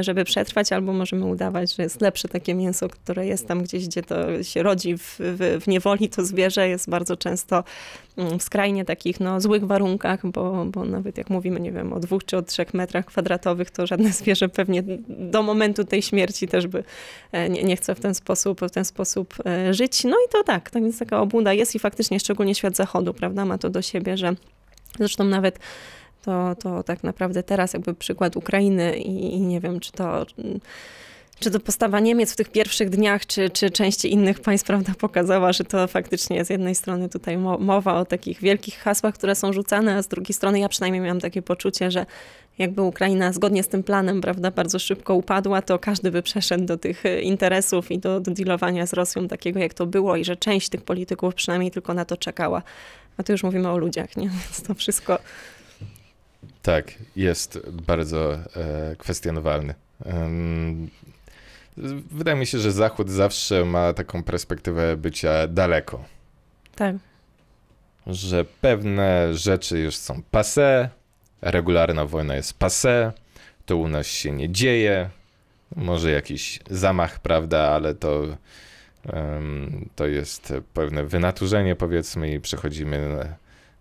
żeby przetrwać, albo możemy udawać, że jest lepsze takie mięso, które jest tam gdzieś, gdzie to się rodzi w, w, w niewoli, to zwierzę jest bardzo często mm, w skrajnie takich no, złych warunkach, bo, bo nawet jak mówimy, nie wiem, o dwóch czy o trzech metrach kwadratowych, to żadne *laughs* zwierzę pewnie do momentu tej śmierci też by e, nie, nie chce w ten sposób, w ten sposób e, żyć. No i to tak, tak więc taka obłuda jest i faktycznie szczególnie świat zachodu, prawda, ma to do siebie, że zresztą nawet to, to tak naprawdę teraz jakby przykład Ukrainy i, i nie wiem, czy to czy to postawa Niemiec w tych pierwszych dniach, czy, czy części innych państw, prawda, pokazała, że to faktycznie z jednej strony tutaj mowa o takich wielkich hasłach, które są rzucane, a z drugiej strony ja przynajmniej miałam takie poczucie, że jakby Ukraina zgodnie z tym planem, prawda, bardzo szybko upadła, to każdy by przeszedł do tych e, interesów i do, do dealowania z Rosją takiego, jak to było i że część tych polityków przynajmniej tylko na to czekała. A tu już mówimy o ludziach, nie? *laughs* Więc to wszystko... Tak, jest bardzo e, kwestionowalny. Um, Wydaje mi się, że Zachód zawsze ma taką perspektywę bycia daleko. Tak. Że pewne rzeczy już są passé, regularna wojna jest passé, to u nas się nie dzieje. Może jakiś zamach, prawda, ale to, um, to jest pewne wynaturzenie, powiedzmy, i przechodzimy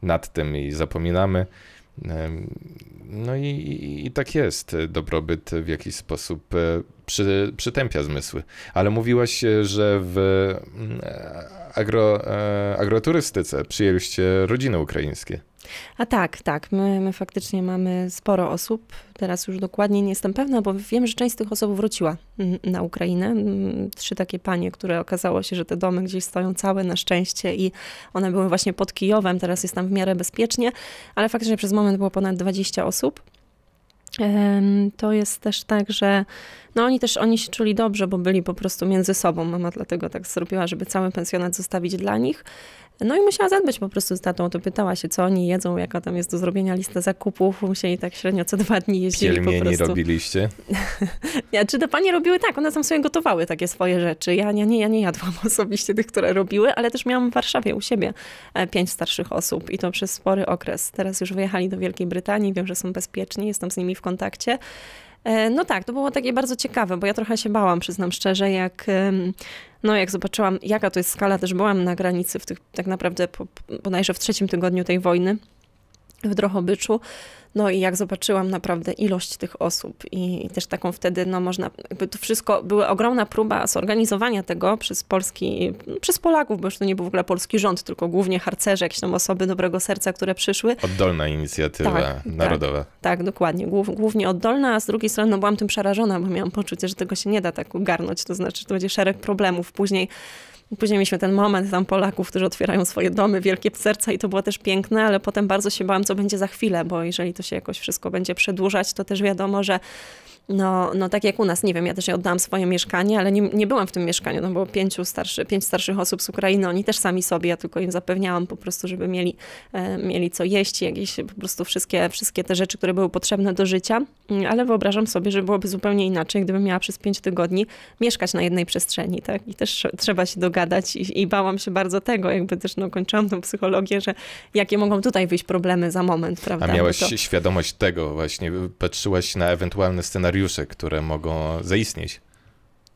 nad tym i zapominamy. No i, i, tak jest. Dobrobyt w jakiś sposób e, przy, przytępia zmysły. Ale mówiłaś, e, że w mm, e, agro, e, agroturystyce przyjęliście rodziny ukraińskie. A tak, tak. My, my faktycznie mamy sporo osób. Teraz już dokładnie nie jestem pewna, bo wiem, że część z tych osób wróciła na Ukrainę. Trzy takie panie, które okazało się, że te domy gdzieś stoją całe na szczęście i one były właśnie pod Kijowem. Teraz jest tam w miarę bezpiecznie, ale faktycznie przez moment było ponad 20 osób. To jest też tak, że no oni też oni się czuli dobrze, bo byli po prostu między sobą. Mama dlatego tak zrobiła, żeby cały pensjonat zostawić dla nich. No i musiała zadbać po prostu z tatą, to pytała się, co oni jedzą, jaka tam jest do zrobienia lista zakupów, musieli tak średnio co dwa dni jeździć po prostu. robiliście? *laughs* ja, czy to panie robiły? Tak, one tam sobie gotowały takie swoje rzeczy. Ja nie, nie, ja nie jadłam *laughs* osobiście tych, które robiły, ale też miałam w Warszawie u siebie e, pięć starszych osób i to przez spory okres. Teraz już wyjechali do Wielkiej Brytanii, wiem, że są bezpieczni, jestem z nimi w kontakcie. E, no tak, to było takie bardzo ciekawe, bo ja trochę się bałam, przyznam szczerze, jak, no jak zobaczyłam, jaka to jest skala, też byłam na granicy w tych, tak naprawdę po, bodajże w trzecim tygodniu tej wojny w Drohobyczu. No i jak zobaczyłam naprawdę ilość tych osób i też taką wtedy, no można, jakby to wszystko, była ogromna próba zorganizowania tego przez Polski, przez Polaków, bo już to nie był w ogóle polski rząd, tylko głównie harcerze, jakieś tam osoby dobrego serca, które przyszły. Oddolna inicjatywa tak, tak. narodowa. Tak, tak, dokładnie, Głów, głównie oddolna, a z drugiej strony no, byłam tym przerażona, bo miałam poczucie, że tego się nie da tak ogarnąć, to znaczy, że to będzie szereg problemów później Później mieliśmy ten moment tam Polaków, którzy otwierają swoje domy, wielkie serca i to było też piękne, ale potem bardzo się bałam, co będzie za chwilę, bo jeżeli to się jakoś wszystko będzie przedłużać, to też wiadomo, że no, no tak jak u nas, nie wiem, ja też oddałam swoje mieszkanie, ale nie, nie byłam w tym mieszkaniu, no bo pięciu starszy, pięć starszych osób z Ukrainy, oni też sami sobie, ja tylko im zapewniałam po prostu, żeby mieli, e, mieli co jeść, jakieś po prostu wszystkie, wszystkie te rzeczy, które były potrzebne do życia, mm, ale wyobrażam sobie, że byłoby zupełnie inaczej, gdybym miała przez pięć tygodni mieszkać na jednej przestrzeni, tak, i też trzeba się dogadać i, i bałam się bardzo tego, jakby też no, kończyłam tą psychologię, że jakie mogą tutaj wyjść problemy za moment, prawda? A miałaś to... świadomość tego właśnie, patrzyłaś na ewentualny scenariusz scenariusze, które mogą zaistnieć.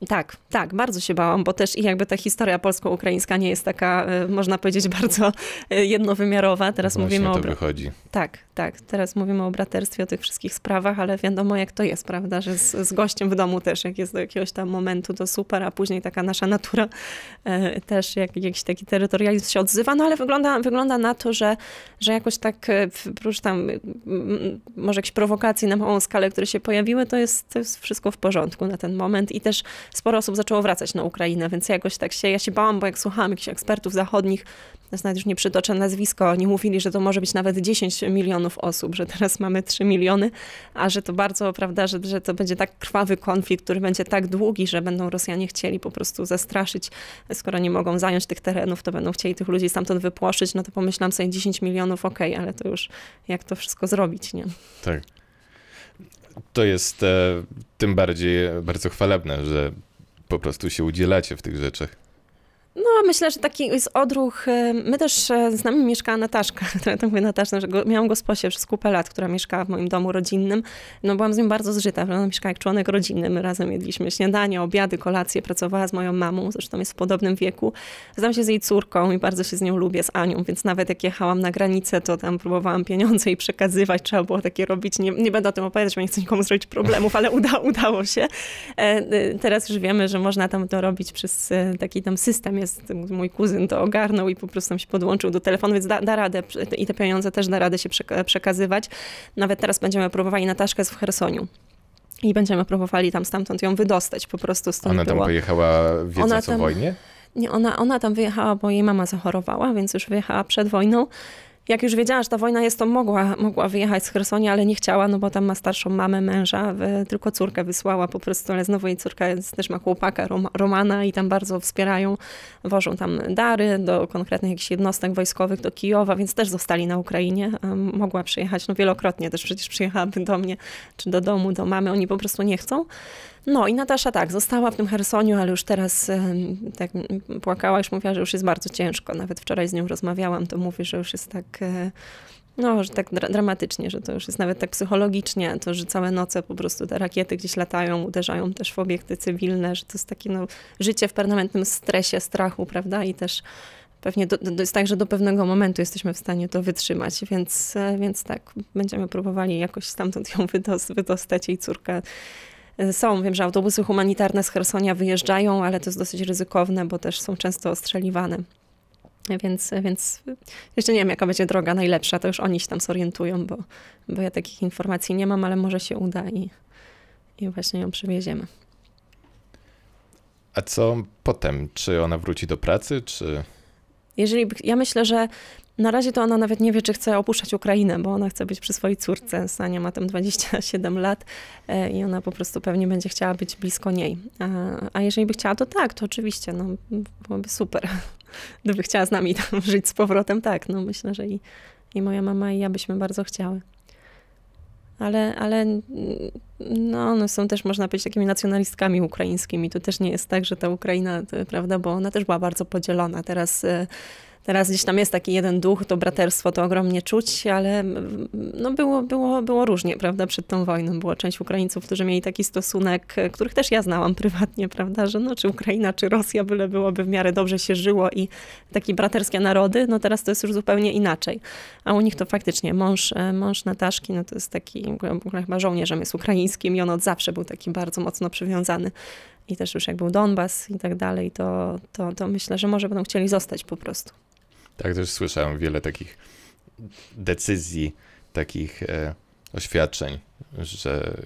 Tak, tak, bardzo się bałam, bo też i jakby ta historia polsko-ukraińska nie jest taka, e, można powiedzieć, *laughs* bardzo e, jednowymiarowa. Teraz mówimy to o. wychodzi. Tak, tak. Teraz mówimy o braterstwie, o tych wszystkich sprawach, ale wiadomo, jak to jest, prawda, że z, z gościem w domu też, jak jest do jakiegoś tam momentu, to super, a później taka nasza natura e, też, jak jakiś taki terytorializm się odzywa, no ale wygląda, wygląda na to, że, że jakoś tak, prócz tam może jakiś prowokacji na małą skalę, które się pojawiły, to jest, to jest wszystko w porządku na ten moment i też sporo osób zaczęło wracać na Ukrainę, więc jakoś tak się, ja się bałam, bo jak słuchałam jakichś ekspertów zachodnich, nawet już nie przytoczę nazwisko, oni mówili, że to może być nawet 10 milionów osób, że teraz mamy 3 miliony, a że to bardzo, prawda, że, że to będzie tak krwawy konflikt, który będzie tak długi, że będą Rosjanie chcieli po prostu zastraszyć, skoro nie mogą zająć tych terenów, to będą chcieli tych ludzi stamtąd wypłoszyć, no to pomyślałam sobie 10 milionów, okej, okay, ale to już jak to wszystko zrobić, nie? Tak to jest e, tym bardziej bardzo chwalebne, że po prostu się udzielacie w tych rzeczach. No, myślę, że taki jest odruch. Y, my też y, z nami mieszkała Nataszka, która *laughs* to mówię Nataszka, że go, miałam posie przez kupę lat, która mieszkała w moim domu rodzinnym. No, byłam z nią bardzo zżyta, ona mieszkała jak członek rodziny. My razem jedliśmy śniadanie, obiady, kolacje, pracowała z moją mamą, zresztą jest w podobnym wieku. Znam się z jej córką i bardzo się z nią lubię, z Anią, więc nawet jak jechałam na granicę, to tam próbowałam pieniądze jej przekazywać, trzeba było takie robić. Nie, nie będę o tym opowiadać, bo nie chcę nikomu zrobić problemów, ale uda, *laughs* udało się. E, y, teraz już wiemy, że można tam to robić przez taki tam system jest mój kuzyn to ogarnął i po prostu tam się podłączył do telefonu, więc da, da radę i te pieniądze też da radę się przekazywać. Nawet teraz będziemy próbowali, nataszkę w Chersoniu. I będziemy próbowali tam stamtąd ją wydostać po prostu. Stąd Ona tam była. pojechała wiedząc Ona o wojnie? Nie, ona, ona tam wyjechała, bo jej mama zachorowała, więc już wyjechała przed wojną jak już wiedziała, że ta wojna jest, to mogła, mogła wyjechać z Chersonia, ale nie chciała, no bo tam ma starszą mamę, męża, tylko córkę wysłała po prostu, ale znowu jej córka jest, też ma chłopaka Romana i tam bardzo wspierają, wożą tam dary do konkretnych jakichś jednostek wojskowych, do Kijowa, więc też zostali na Ukrainie. Mogła przyjechać, no wielokrotnie też przecież przyjechałaby do mnie, czy do domu, do mamy, oni po prostu nie chcą. No i Natasza tak, została w tym Hersoniu, ale już teraz tak płakała, już mówiła, że już jest bardzo ciężko. Nawet wczoraj z nią rozmawiałam, to mówi, że już jest tak... E, no, że tak dra dramatycznie, że to już jest nawet tak psychologicznie, to, że całe noce po prostu te rakiety gdzieś latają, uderzają też w obiekty cywilne, że to jest takie no, życie w permanentnym stresie, strachu, prawda? I też pewnie do, do, jest tak, że do pewnego momentu jesteśmy w stanie to wytrzymać, więc, e, więc tak, będziemy próbowali jakoś stamtąd ją wydos, wydostać, jej córka Y, są, wiem, że autobusy humanitarne z Hersonia wyjeżdżają, ale to jest dosyć ryzykowne, bo też są często ostrzeliwane. Więc, więc jeszcze nie wiem, jaka będzie droga najlepsza, to już oni się tam zorientują, bo, bo ja takich informacji nie mam, ale może się uda i, i właśnie ją przywieziemy. A co potem? Czy ona wróci do pracy, czy... Jeżeli, ja myślę, że na razie to ona nawet nie wie, czy chce opuszczać Ukrainę, bo ona chce być przy swojej córce. Sania ma tam 27 lat e, i ona po prostu pewnie będzie chciała być blisko niej. A, a jeżeli by chciała, to tak, to oczywiście, no byłoby super. *laughs* Gdyby chciała z nami tam żyć z powrotem, tak, no myślę, że i, i moja mama i ja byśmy bardzo chciały ale, ale no, one no, są też, można powiedzieć, takimi nacjonalistkami ukraińskimi. To też nie jest tak, że ta Ukraina, e, prawda, bo ona też była bardzo podzielona. Teraz e, Teraz gdzieś tam jest taki jeden duch, to braterstwo to ogromnie czuć, ale mm, no było, było, było różnie, prawda, przed tą wojną. Była część Ukraińców, którzy mieli taki stosunek, e, których też ja znałam *laughs* prywatnie, prawda, że no, czy Ukraina, czy Rosja, byle byłoby w miarę dobrze się żyło i takie braterskie narody, no teraz to jest już zupełnie inaczej. A u nich to faktycznie mąż, e, mąż Nataszki, no to jest taki, w ogóle chyba żołnierzem jest ukraińskim i on od zawsze był taki bardzo mocno przywiązany i też już jak był Donbas i tak dalej, to, to, to myślę, że może będą chcieli zostać po prostu. Tak też słyszałem wiele takich decyzji, takich e, oświadczeń, że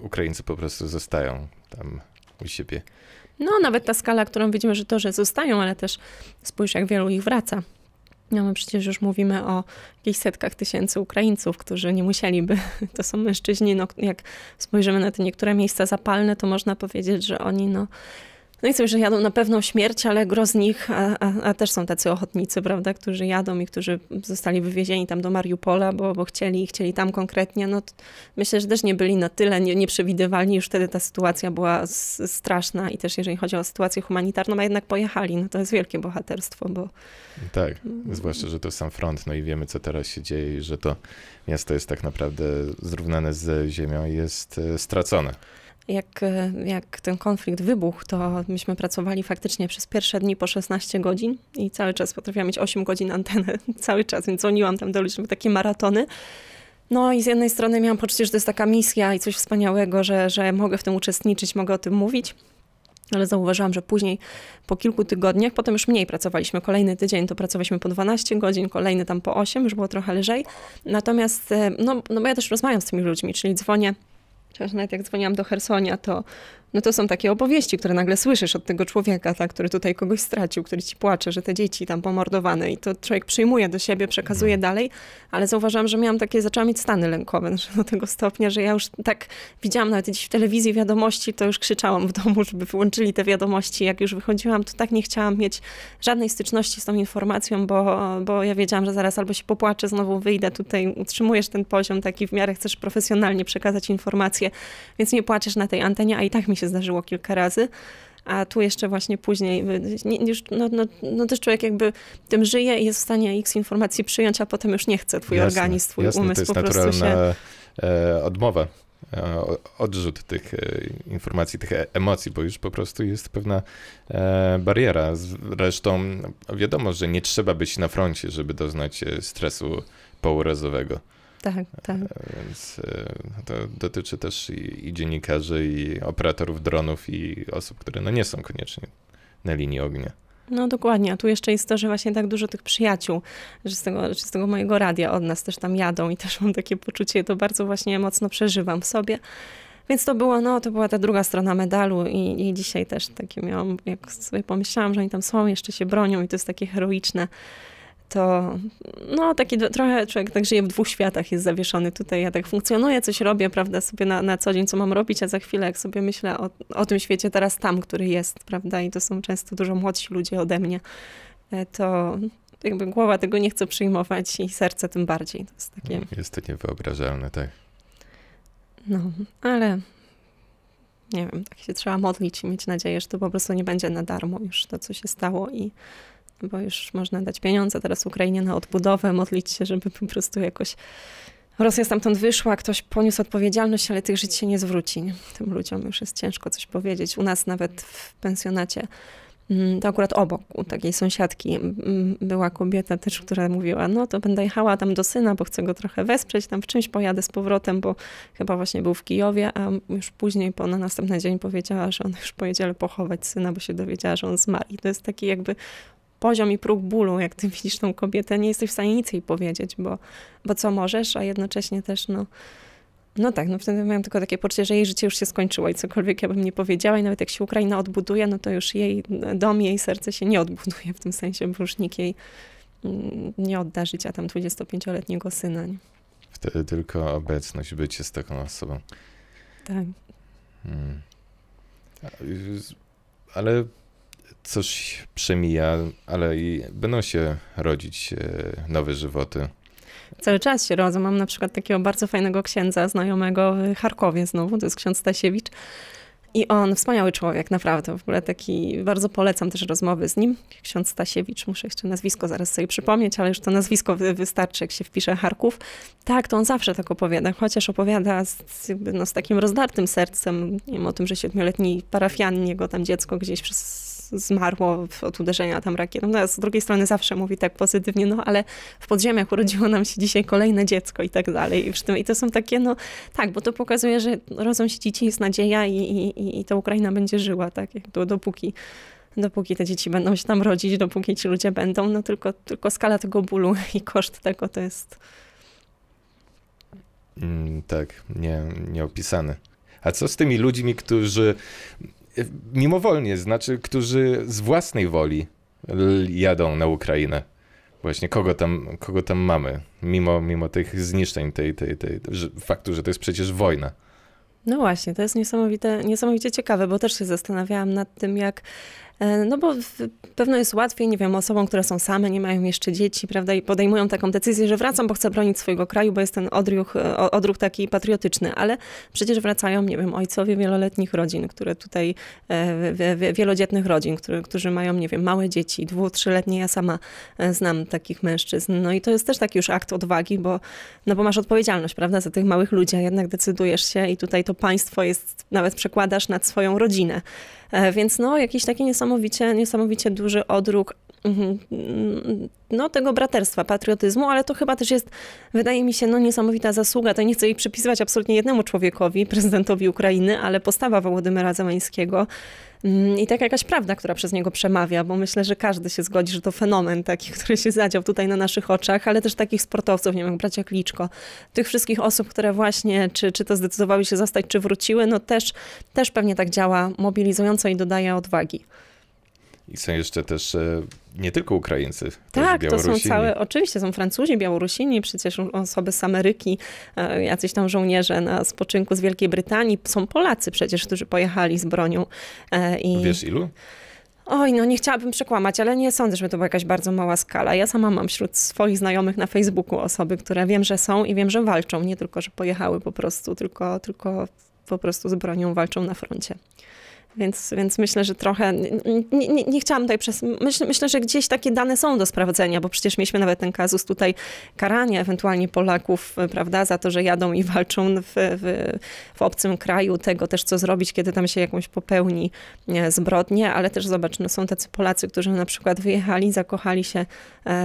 Ukraińcy po prostu zostają tam u siebie. No, nawet ta skala, którą widzimy, że to, że zostają, ale też spójrz, jak wielu ich wraca. No my przecież już mówimy o jakichś setkach tysięcy Ukraińców, którzy nie musieliby. *laughs* To są mężczyźni, no, jak spojrzymy na te niektóre miejsca zapalne, to można powiedzieć, że oni no, no i co, że jadą na pewną śmierć, ale gro z nich, a, a, a, też są tacy ochotnicy, prawda, którzy jadą i którzy zostali wywiezieni tam do Mariupola, bo, bo chcieli chcieli tam konkretnie, no myślę, że też nie byli na tyle nie, nieprzewidywalni, już wtedy ta sytuacja była straszna i też jeżeli chodzi o sytuację humanitarną, a jednak pojechali, no to jest wielkie bohaterstwo, bo... Tak, mm. zwłaszcza, że to sam front, no i wiemy, co teraz się dzieje że to miasto jest tak naprawdę zrównane z ziemią i jest e, stracone jak, e, jak ten konflikt wybuchł, to myśmy pracowali faktycznie przez pierwsze dni po 16 godzin i cały czas potrafiłam mieć 8 godzin anteny, *laughs* cały czas, więc dzwoniłam tam do ludzi, były takie maratony. No i z jednej strony miałam poczucie, że to jest taka misja i coś wspaniałego, że, że mogę w tym uczestniczyć, mogę o tym mówić. Ale zauważyłam, że później po kilku tygodniach, potem już mniej pracowaliśmy. Kolejny tydzień to pracowaliśmy po 12 godzin, kolejny tam po 8, już było trochę lżej. Natomiast, e, no, no bo ja też rozmawiam z tymi ludźmi, czyli dzwonię Chociaż nawet jak dzwoniłam do Hersonia, to no to są takie opowieści, które nagle słyszysz od tego człowieka, tak, który tutaj kogoś stracił, który ci płacze, że te dzieci tam pomordowane i to człowiek przyjmuje do siebie, przekazuje mhm. dalej, ale zauważyłam, że miałam takie, zaczęłam mieć stany lękowe *laughs* do tego stopnia, że ja już tak widziałam nawet dziś w telewizji wiadomości, to już krzyczałam w domu, *laughs* żeby wyłączyli te wiadomości. Jak już wychodziłam, to tak nie chciałam mieć żadnej styczności z tą informacją, bo, bo ja wiedziałam, że zaraz albo się popłaczę, znowu wyjdę tutaj, utrzymujesz ten poziom taki w miarę chcesz profesjonalnie przekazać informacje, więc nie płaczesz na tej antenie, a i tak mi się się zdarzyło kilka razy. A tu jeszcze właśnie później, już, no, no, no też człowiek jakby tym żyje i jest w stanie x informacji przyjąć, a potem już nie chce. Twój jasne, organizm, twój jasne, umysł po prostu się... E, odmowa e, odrzut tych e, informacji, tych emocji, bo już po prostu jest pewna bariera. Zresztą wiadomo, że nie trzeba być na froncie, żeby doznać stresu pourazowego. Tak, e, tak. Więc e, no to dotyczy też i, i dziennikarzy, i operatorów dronów, i osób, które no nie są koniecznie na linii ognia. No dokładnie, a tu jeszcze jest to, że właśnie tak dużo tych przyjaciół, że z tego, że z tego mojego radia od nas też tam jadą i też mam takie poczucie, to bardzo właśnie mocno przeżywam w sobie. Więc to była, no, to była ta druga strona medalu i, i dzisiaj też takie miałam, jak sobie pomyślałam, że oni tam są, jeszcze się bronią i to jest takie heroiczne to no taki do, trochę człowiek tak żyje w dwóch światach, jest zawieszony tutaj, ja tak funkcjonuję, coś robię, prawda, sobie na, na co dzień, co mam robić, a za chwilę jak sobie myślę o, o tym świecie teraz tam, który jest, prawda, i to są często dużo młodsi ludzie ode mnie, e, to jakby głowa tego nie chce przyjmować i serce tym bardziej. To jest takie... Mm, jest to niewyobrażalne, tak. No, ale nie wiem, tak się trzeba modlić i mieć nadzieję, że to po prostu nie będzie na darmo już to, co się stało i bo już można dać pieniądze teraz Ukrainie na odbudowę, modlić się, żeby po prostu jakoś Rosja stamtąd wyszła, ktoś poniósł odpowiedzialność, ale tych żyć się nie zwróci. Tym ludziom już jest ciężko coś powiedzieć. U nas nawet w pensjonacie, mm, to akurat obok u takiej sąsiadki mm, była kobieta też, która mówiła, no to będę jechała tam do syna, bo chcę go trochę wesprzeć, tam w czymś pojadę z powrotem, bo chyba właśnie był w Kijowie, a już później po, na następny dzień powiedziała, że on już pojedzie, ale pochować syna, bo się dowiedziała, że on zmarł. I to jest taki jakby poziom i próg bólu, jak ty *laughs* widzisz tą kobietę, nie jesteś w stanie nic jej powiedzieć, bo, bo co możesz, a jednocześnie też no. No tak, no wtedy miałam tylko takie poczucie, że jej życie już się skończyło i cokolwiek ja bym nie powiedziała i nawet jak się Ukraina odbuduje, no to już jej dom, jej serce się nie odbuduje w tym sensie, bo już nikt jej mm, nie odda życia tam 25-letniego syna. Nie? Wtedy tylko obecność, bycie z taką osobą. Tak. Hmm. Ale coś przemija, ale i będą się rodzić e, nowe żywoty. Cały czas się rodzą. Mam na przykład takiego bardzo fajnego księdza, znajomego w Charkowie znowu, to jest ksiądz Stasiewicz. I on, wspaniały człowiek, naprawdę, w ogóle taki, bardzo polecam też rozmowy z nim. Ksiądz Stasiewicz, muszę jeszcze nazwisko zaraz sobie przypomnieć, ale już to nazwisko wystarczy, jak się wpisze Charków. Tak, to on zawsze tak opowiada, chociaż opowiada z, no, z takim rozdartym sercem, nie wiem, o tym, że siedmioletni parafian, jego tam dziecko gdzieś przez zmarło od uderzenia tam rakietą. No, z drugiej strony zawsze mówi tak pozytywnie, no ale w podziemiach urodziło nam się dzisiaj kolejne dziecko i tak dalej. I, przy tym, i to są takie, no tak, bo to pokazuje, że rodzą się dzieci, jest nadzieja i, i, i ta Ukraina będzie żyła, tak, jak to, dopóki dopóki te dzieci będą się tam rodzić, dopóki ci ludzie będą, no tylko, tylko skala tego bólu i koszt tego to jest... Mm, tak, nie, nieopisany. A co z tymi ludźmi, którzy mimowolnie, znaczy, którzy z własnej woli jadą na Ukrainę. Właśnie kogo tam, kogo tam mamy, mimo, mimo tych zniszczeń, tej, tej, tej, że, faktu, że to jest przecież wojna. No właśnie, to jest niesamowite, niesamowicie ciekawe, bo też się zastanawiałam nad tym, jak E, no bo pewno jest łatwiej, nie wiem, osobom, które są same, nie mają jeszcze dzieci, prawda, i podejmują taką decyzję, że wracam, bo chcę bronić swojego kraju, bo jest ten odruch, e, odruch taki patriotyczny, ale przecież wracają, nie wiem, ojcowie wieloletnich rodzin, które tutaj, e, wielodzietnych rodzin, które, którzy mają, nie wiem, małe dzieci, dwu, trzyletnie, ja sama znam takich mężczyzn. No i to jest też taki już akt odwagi, bo, no bo masz odpowiedzialność, prawda, za tych małych ludzi, a jednak decydujesz się i tutaj to państwo jest, nawet przekładasz nad swoją rodzinę. E, więc no, jakiś taki niesamowicie, niesamowicie duży odruch Mhm. Mm, no, tego braterstwa, patriotyzmu, ale to chyba też jest, wydaje mi się, no, niesamowita zasługa. To nie chcę jej przypisywać absolutnie jednemu człowiekowi, *laughs* prezydentowi Ukrainy, ale postawa Wołodymyra Zemańskiego mm, i tak jakaś prawda, która przez niego przemawia, bo myślę, że każdy się zgodzi, że to fenomen taki, *laughs* który się zadział tutaj na naszych oczach, ale też takich sportowców, nie wiem, jak bracia Kliczko, tych wszystkich osób, które właśnie, czy, czy to zdecydowały się zostać, czy wróciły, no też, też pewnie tak działa mobilizująco i dodaje odwagi. I są jeszcze też e, nie tylko Ukraińcy. Tak, to są całe, oczywiście są Francuzi, Białorusini, przecież osoby z Ameryki, e, jacyś tam żołnierze na spoczynku z Wielkiej Brytanii. Są Polacy przecież, którzy pojechali z bronią. E, I... Wiesz ilu? Oj, no nie chciałabym przekłamać, ale nie sądzę, żeby to była jakaś bardzo mała skala. Ja sama mam wśród swoich znajomych na Facebooku osoby, które wiem, że są i wiem, że walczą. Nie tylko, że pojechały po prostu, tylko, tylko po prostu z bronią walczą na froncie. Więc, więc myślę, że trochę. Nie, nie, nie chciałam tutaj przez. Myślę, myślę, że gdzieś takie dane są do sprawdzenia, bo przecież mieliśmy nawet ten kazus tutaj karania ewentualnie Polaków, y, prawda, za to, że jadą i walczą w, w, w obcym kraju, tego też, co zrobić, kiedy tam się jakąś popełni zbrodnię, ale też zobacz, no są tacy Polacy, którzy na przykład wyjechali, zakochali się e,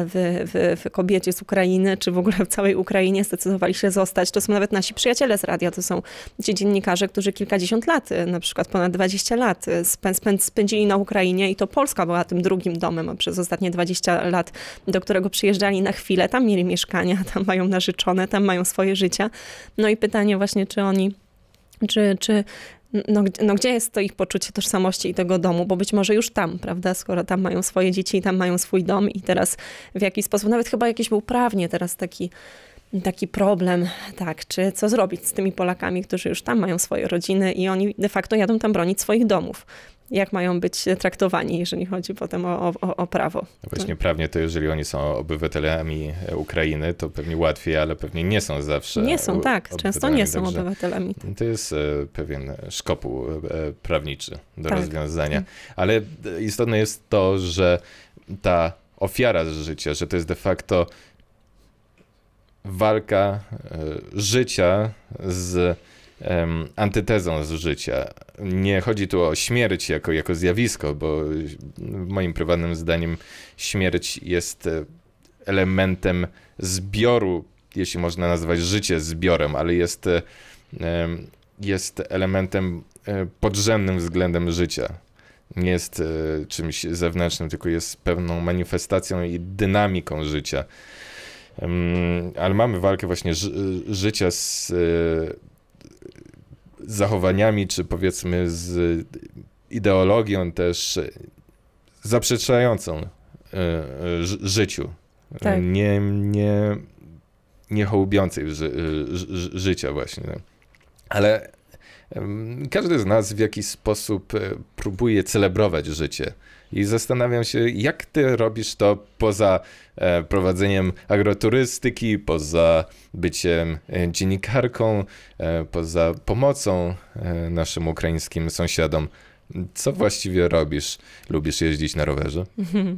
w, w, w kobiecie z Ukrainy, czy w ogóle w całej Ukrainie, zdecydowali się zostać. To są nawet nasi przyjaciele z radia, to są ci dziennikarze, którzy kilkadziesiąt lat, y, na przykład ponad 20 lat y, spędzili na Ukrainie i to Polska była tym drugim domem przez ostatnie 20 lat, do którego przyjeżdżali na chwilę, tam mieli mieszkania, *laughs* tam mają narzeczone, tam mają swoje życia. No i pytanie właśnie, czy oni, czy, czy no, no, gdzie jest to ich poczucie tożsamości i tego domu, bo być może już tam, prawda, skoro tam mają swoje dzieci i tam mają swój dom i teraz w jakiś sposób, nawet chyba jakiś był prawnie teraz taki taki problem, tak, czy co zrobić z tymi Polakami, którzy już tam mają swoje rodziny i oni de facto jadą tam bronić swoich domów. Jak mają być traktowani, jeżeli chodzi potem o, o, o prawo? No właśnie prawnie to jeżeli oni są obywatelami e, Ukrainy, to pewnie łatwiej, ale pewnie nie są zawsze. Nie są, tak. Często nie są obywatelami. To jest e, pewien szkopuł e, prawniczy do tak. rozwiązania. Mm. Ale istotne jest to, że ta ofiara z życia, że to jest de facto walka e, życia z antytezą z życia. Nie chodzi tu o śmierć jako, jako zjawisko, bo moim prywatnym zdaniem śmierć jest e, elementem zbioru, jeśli można nazwać życie zbiorem, ale jest, e, jest elementem podrzędnym względem życia. Nie jest czymś zewnętrznym, tylko jest pewną manifestacją i dynamiką życia ale mamy walkę właśnie ży życia z e, zachowaniami, czy powiedzmy z ideologią też zaprzeczającą e, życiu. Tak. Nie, nie, nie hołubiącej ży życia właśnie. Ale każdy z nas w jakiś sposób e, próbuje celebrować życie. I zastanawiam się, jak ty robisz to poza e, prowadzeniem agroturystyki, poza byciem e, dziennikarką, poza pomocą naszym ukraińskim sąsiadom. Co właściwie robisz? Lubisz jeździć na rowerze? *laughs*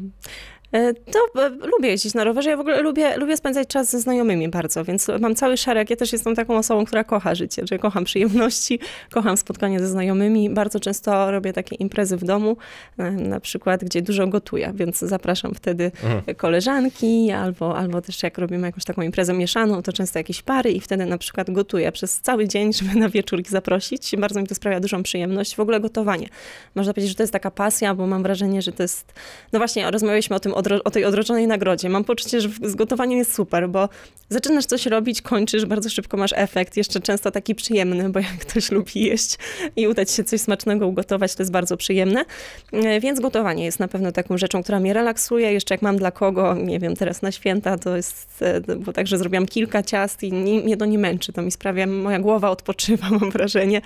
E, to e, lubię jeździć na rowerze. Ja w ogóle lubię, lubię spędzać czas ze znajomymi bardzo, więc mam cały szereg. Ja też jestem taką osobą, która kocha życie, że kocham przyjemności, *laughs* kocham spotkanie ze znajomymi. Bardzo często robię takie imprezy w domu, e, na przykład, gdzie dużo gotuję, więc zapraszam wtedy mhm. koleżanki albo, albo też jak robimy jakąś taką imprezę mieszaną, to często jakieś pary i wtedy na przykład gotuję przez cały dzień, *laughs* żeby na wieczór ich zaprosić. Bardzo mi to sprawia dużą przyjemność. W ogóle gotowanie. Można powiedzieć, że to jest taka pasja, bo mam wrażenie, że to jest... No właśnie, rozmawialiśmy o tym odro- o tej odroczonej nagrodzie. Mam poczucie, że z gotowaniem jest super, bo zaczynasz coś robić, kończysz, bardzo szybko masz efekt, jeszcze często taki przyjemny, bo jak ktoś lubi jeść i udać się coś smacznego ugotować, to jest bardzo przyjemne. E, więc gotowanie jest na pewno taką rzeczą, która mnie relaksuje. Jeszcze jak mam dla kogo, nie wiem, teraz na święta, to jest, e, bo także zrobiłam kilka ciast i nie, mnie to nie męczy, to mi sprawia, moja głowa odpoczywa, *laughs* mam wrażenie.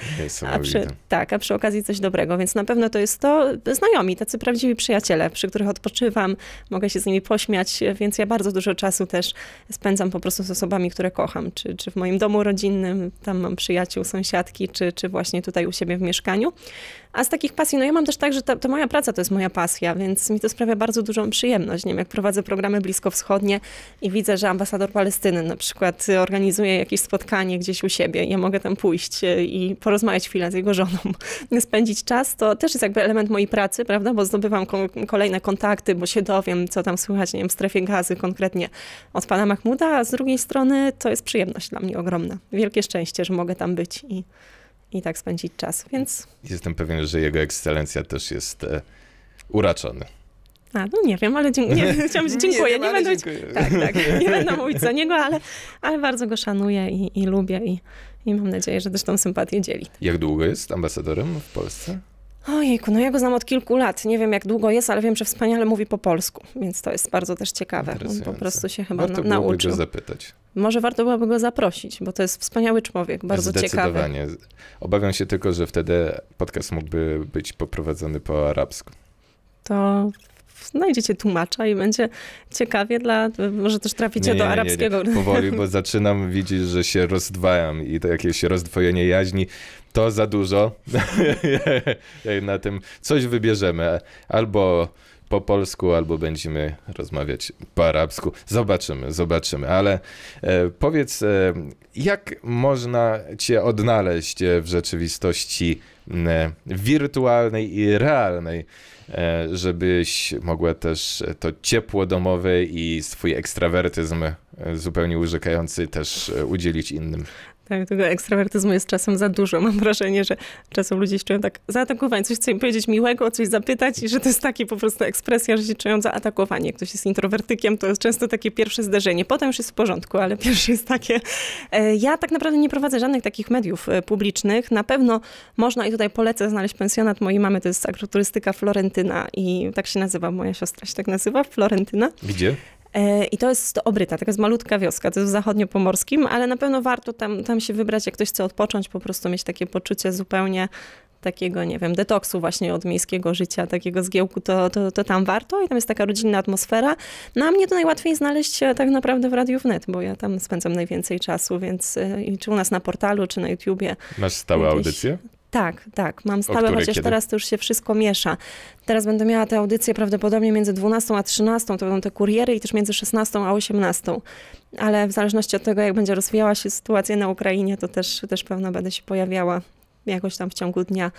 A przy, tak, a przy okazji coś dobrego, więc na pewno to jest to znajomi, tacy prawdziwi przyjaciele, przy których odpoczywam, mogę się z nimi pośmiać, więc ja bardzo dużo czasu też spędzam po prostu z osobami, które kocham, czy, czy w moim domu rodzinnym, tam mam przyjaciół, sąsiadki, czy, czy właśnie tutaj u siebie w mieszkaniu. A z takich pasji, no ja mam też tak, że ta, moja praca to jest moja pasja, więc mi to sprawia bardzo dużą przyjemność. Nie wiem, jak prowadzę programy bliskowschodnie i widzę, że ambasador Palestyny na przykład organizuje jakieś spotkanie gdzieś u siebie, ja mogę tam pójść e, i porozmawiać chwilę z jego żoną, *laughs* spędzić czas, to też jest jakby element mojej pracy, prawda, bo zdobywam kolejne kontakty, bo się dowiem, co tam słychać, nie wiem, w strefie gazy konkretnie od pana Mahmuda, a z drugiej strony to jest przyjemność dla mnie ogromna. Wielkie szczęście, że mogę tam być i i tak spędzić czas, więc... Jestem pewien, że jego ekscelencja też jest e, uraczony. A, no nie wiem, ale dziękuję. Nie, *laughs* chciałam dziękuję. Nie, nie, będę, dziękuję. Tak, tak, *laughs* nie będę mówić za niego, ale, ale bardzo go szanuję i, i lubię i, i mam nadzieję, że też tą sympatię dzieli. Jak długo jest ambasadorem w Polsce? Ojejku, no ja go znam od kilku lat. Nie wiem, jak długo jest, ale wiem, że wspaniale mówi po polsku, więc to jest bardzo też ciekawe. On po prostu się chyba Warto na, nauczył. Warto zapytać. Może warto byłoby go zaprosić, bo to jest wspaniały człowiek, bardzo Zdecydowanie. ciekawy. Obawiam się tylko, że wtedy podcast mógłby być poprowadzony po arabsku. To znajdziecie tłumacza i będzie ciekawie dla, może też traficie nie, nie, do arabskiego. Nie, Powoli, bo *laughs* zaczynam widzieć, że się rozdwajam i to jakieś rozdwojenie jaźni. To za dużo. *laughs* Na tym coś wybierzemy. Albo po polsku, albo będziemy rozmawiać po arabsku. Zobaczymy, zobaczymy. Ale e, powiedz, e, jak można Cię odnaleźć w rzeczywistości wirtualnej i realnej, e, żebyś mogła też to ciepło domowe i swój ekstrawertyzm zupełnie urzekający też udzielić innym? Tak, tego ekstrawertyzmu jest czasem za dużo. Mam wrażenie, że czasem ludzie się czują tak zaatakowani. Coś chcę im powiedzieć miłego, o coś zapytać i że to jest taki po prostu ekspresja, że się czują zaatakowani. Jak ktoś jest introwertykiem, to jest często takie pierwsze zdarzenie. Potem już jest w porządku, ale pierwsze jest takie. E, ja tak naprawdę nie prowadzę żadnych takich mediów e, publicznych. Na pewno można i tutaj polecę znaleźć pensjonat mojej mamy. To jest agroturystyka Florentyna i tak się nazywa. Moja siostra się tak nazywa, Florentyna. Widzę. E, I to jest Obryta, taka jest malutka wioska, to jest w zachodniopomorskim, ale na pewno warto tam, tam się wybrać, jak ktoś chce odpocząć, po prostu mieć takie poczucie zupełnie takiego, nie wiem, detoksu właśnie od miejskiego życia, takiego zgiełku, to, to, to tam warto i tam jest taka rodzinna atmosfera. Na no, mnie to najłatwiej znaleźć e, tak naprawdę w Radiu Wnet, bo ja tam spędzam najwięcej czasu, więc e, czy u nas na portalu, czy na YouTubie. Masz stałe audycję. audycje? Tak, tak, mam stałe, chociaż kiedy? teraz to już się wszystko miesza. Teraz będę miała te audycje prawdopodobnie między 12 a 13, to będą te kuriery i też między 16 a 18. Ale w zależności od tego, jak będzie rozwijała się sytuacja na Ukrainie, to też, też pewno będę się pojawiała jakoś tam w ciągu dnia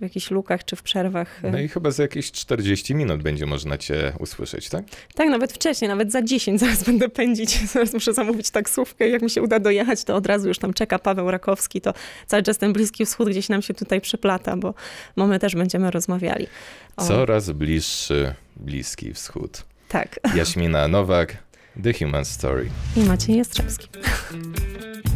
w jakichś lukach czy w przerwach. No i chyba za jakieś 40 minut będzie można cię usłyszeć, tak? Tak, nawet wcześniej, nawet za 10 zaraz będę pędzić, *laughs* zaraz muszę zamówić taksówkę jak mi się uda dojechać, to od razu już tam czeka Paweł Rakowski, to cały czas ten Bliski Wschód gdzieś nam się tutaj przyplata, bo my też będziemy rozmawiali. O... Coraz bliższy Bliski Wschód. Tak. Jaśmina Nowak, The Human Story. I Maciej Jastrzębski. *laughs*